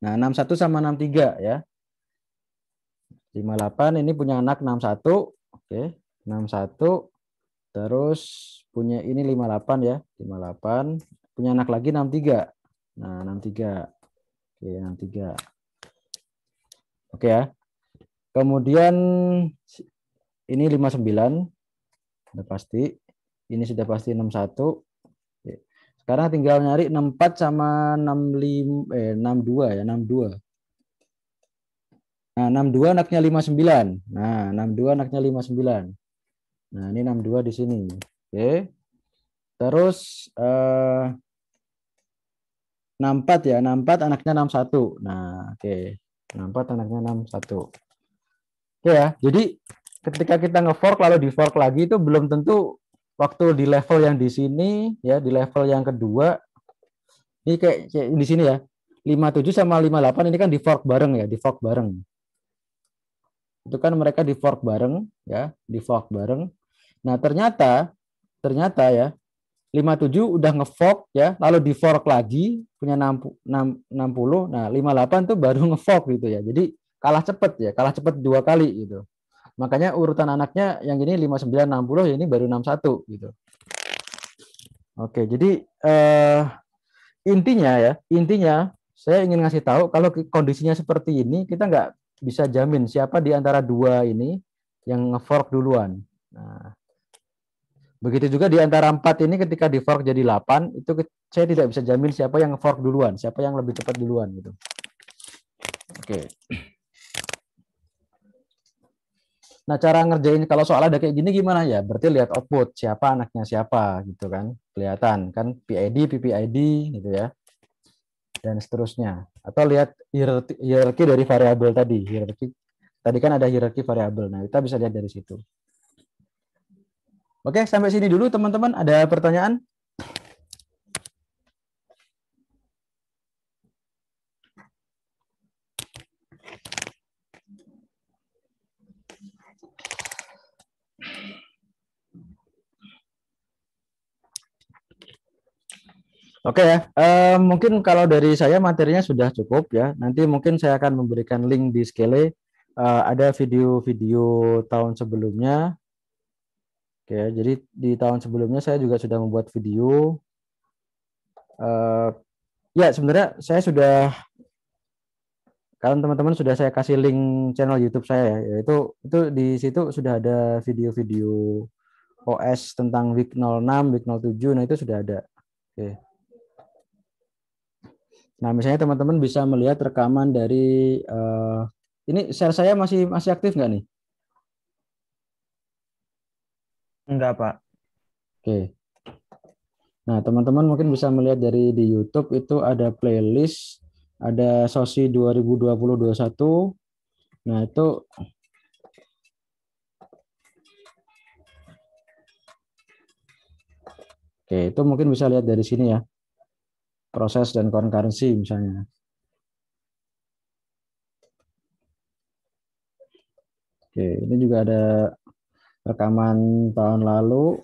Nah, 61 sama 63 ya. 58 ini punya anak 61. Oke, 61 terus punya ini 58 ya. 58 punya anak lagi 63. Nah, 63. Oke, 63. Oke ya. Kemudian ini 59 sudah pasti. Ini sudah pasti 61. Sekarang tinggal nyari 64 sama 65 eh 62 ya, 62. Nah, 62 anaknya 59. Nah, 62 anaknya 59. Nah, ini 62 di sini. Oke. Terus eh 64 ya, 64 anaknya 61. Nah, oke. 64 anaknya 61. Oke ya. Jadi ketika kita nge-fork lalu di-fork lagi itu belum tentu waktu di level yang di sini ya di level yang kedua ini kayak, kayak di sini ya 57 sama 58 ini kan di fork bareng ya di fork bareng itu kan mereka di fork bareng ya di fork bareng nah ternyata ternyata ya 57 udah ngefork ya lalu di fork lagi punya 60 nah 58 tuh baru ngefork gitu ya jadi kalah cepet ya kalah cepet dua kali gitu Makanya urutan anaknya yang ini 59 60 ini baru 61 gitu. Oke, jadi eh, intinya ya, intinya saya ingin ngasih tahu kalau kondisinya seperti ini kita nggak bisa jamin siapa di antara dua ini yang fork duluan. Nah, begitu juga di antara empat ini ketika di fork jadi 8 itu saya tidak bisa jamin siapa yang fork duluan, siapa yang lebih cepat duluan gitu. Oke. Okay. Nah, cara ngerjain kalau soal ada kayak gini gimana ya? Berarti lihat output siapa anaknya siapa gitu kan. Kelihatan kan PID, PPID gitu ya. Dan seterusnya. Atau lihat hierarki dari variabel tadi, hierarki Tadi kan ada hierarki variabel. Nah, kita bisa lihat dari situ. Oke, sampai sini dulu teman-teman. Ada pertanyaan? Oke ya, eh, mungkin kalau dari saya materinya sudah cukup ya. Nanti mungkin saya akan memberikan link di Scale. Uh, eh, ada video-video tahun sebelumnya. Oke, okay, jadi di tahun sebelumnya saya juga sudah membuat video. Uh, ya, sebenarnya saya sudah, kalau teman-teman sudah saya kasih link channel YouTube saya ya, yaitu itu di situ sudah ada video-video OS tentang Week 06, Week 07, nah itu sudah ada. Oke. Okay. Nah, misalnya teman-teman bisa melihat rekaman dari uh, ini share saya masih masih aktif nggak nih? Enggak, Pak. Oke. Nah, teman-teman mungkin bisa melihat dari di YouTube itu ada playlist, ada Sosi 2020-21. Nah, itu Oke, itu mungkin bisa lihat dari sini ya proses dan konkarensi misalnya. Oke, ini juga ada rekaman tahun lalu.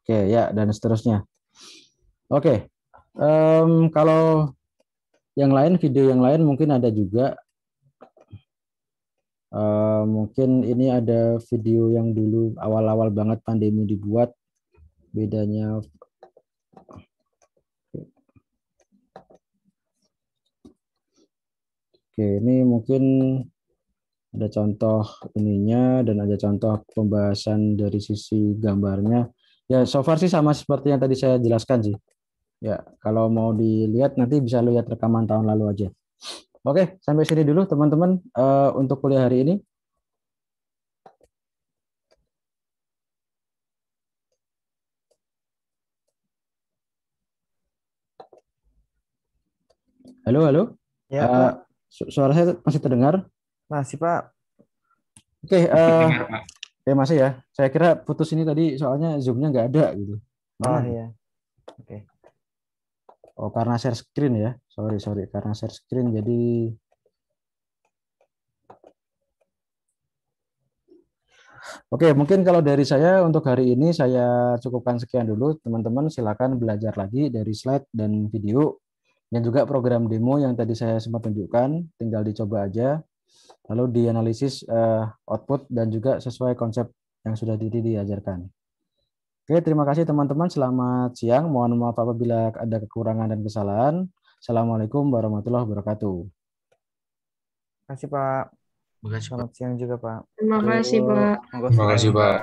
Oke, ya dan seterusnya. Oke, um, kalau yang lain video yang lain mungkin ada juga Eh, mungkin ini ada video yang dulu awal-awal banget pandemi dibuat bedanya Oke, ini mungkin ada contoh ininya dan ada contoh pembahasan dari sisi gambarnya. Ya, so far sih sama seperti yang tadi saya jelaskan sih. Ya, kalau mau dilihat nanti bisa lihat rekaman tahun lalu aja. Oke, sampai sini dulu teman-teman uh, untuk kuliah hari ini. Halo, halo. Ya, uh, Su suara saya masih terdengar? Masih, Pak. Oke, eh, okay, uh, masih ya. Saya kira putus ini tadi soalnya Zoom-nya nggak ada gitu. Oh, Mana? Oh, iya. Oke. Okay. Oh, karena share screen ya. Sorry, sorry, karena share screen jadi Oke, mungkin kalau dari saya untuk hari ini saya cukupkan sekian dulu. Teman-teman silakan belajar lagi dari slide dan video dan juga program demo yang tadi saya sempat tunjukkan, tinggal dicoba aja. Lalu dianalisis eh, output dan juga sesuai konsep yang sudah tadi diajarkan. Oke, terima kasih teman-teman. Selamat siang. Mohon maaf apabila ada kekurangan dan kesalahan. Assalamualaikum warahmatullahi wabarakatuh. Terima kasih Pak. Terima kasih, Selamat siang juga Pak. Terima kasih Pak. Terima kasih Pak.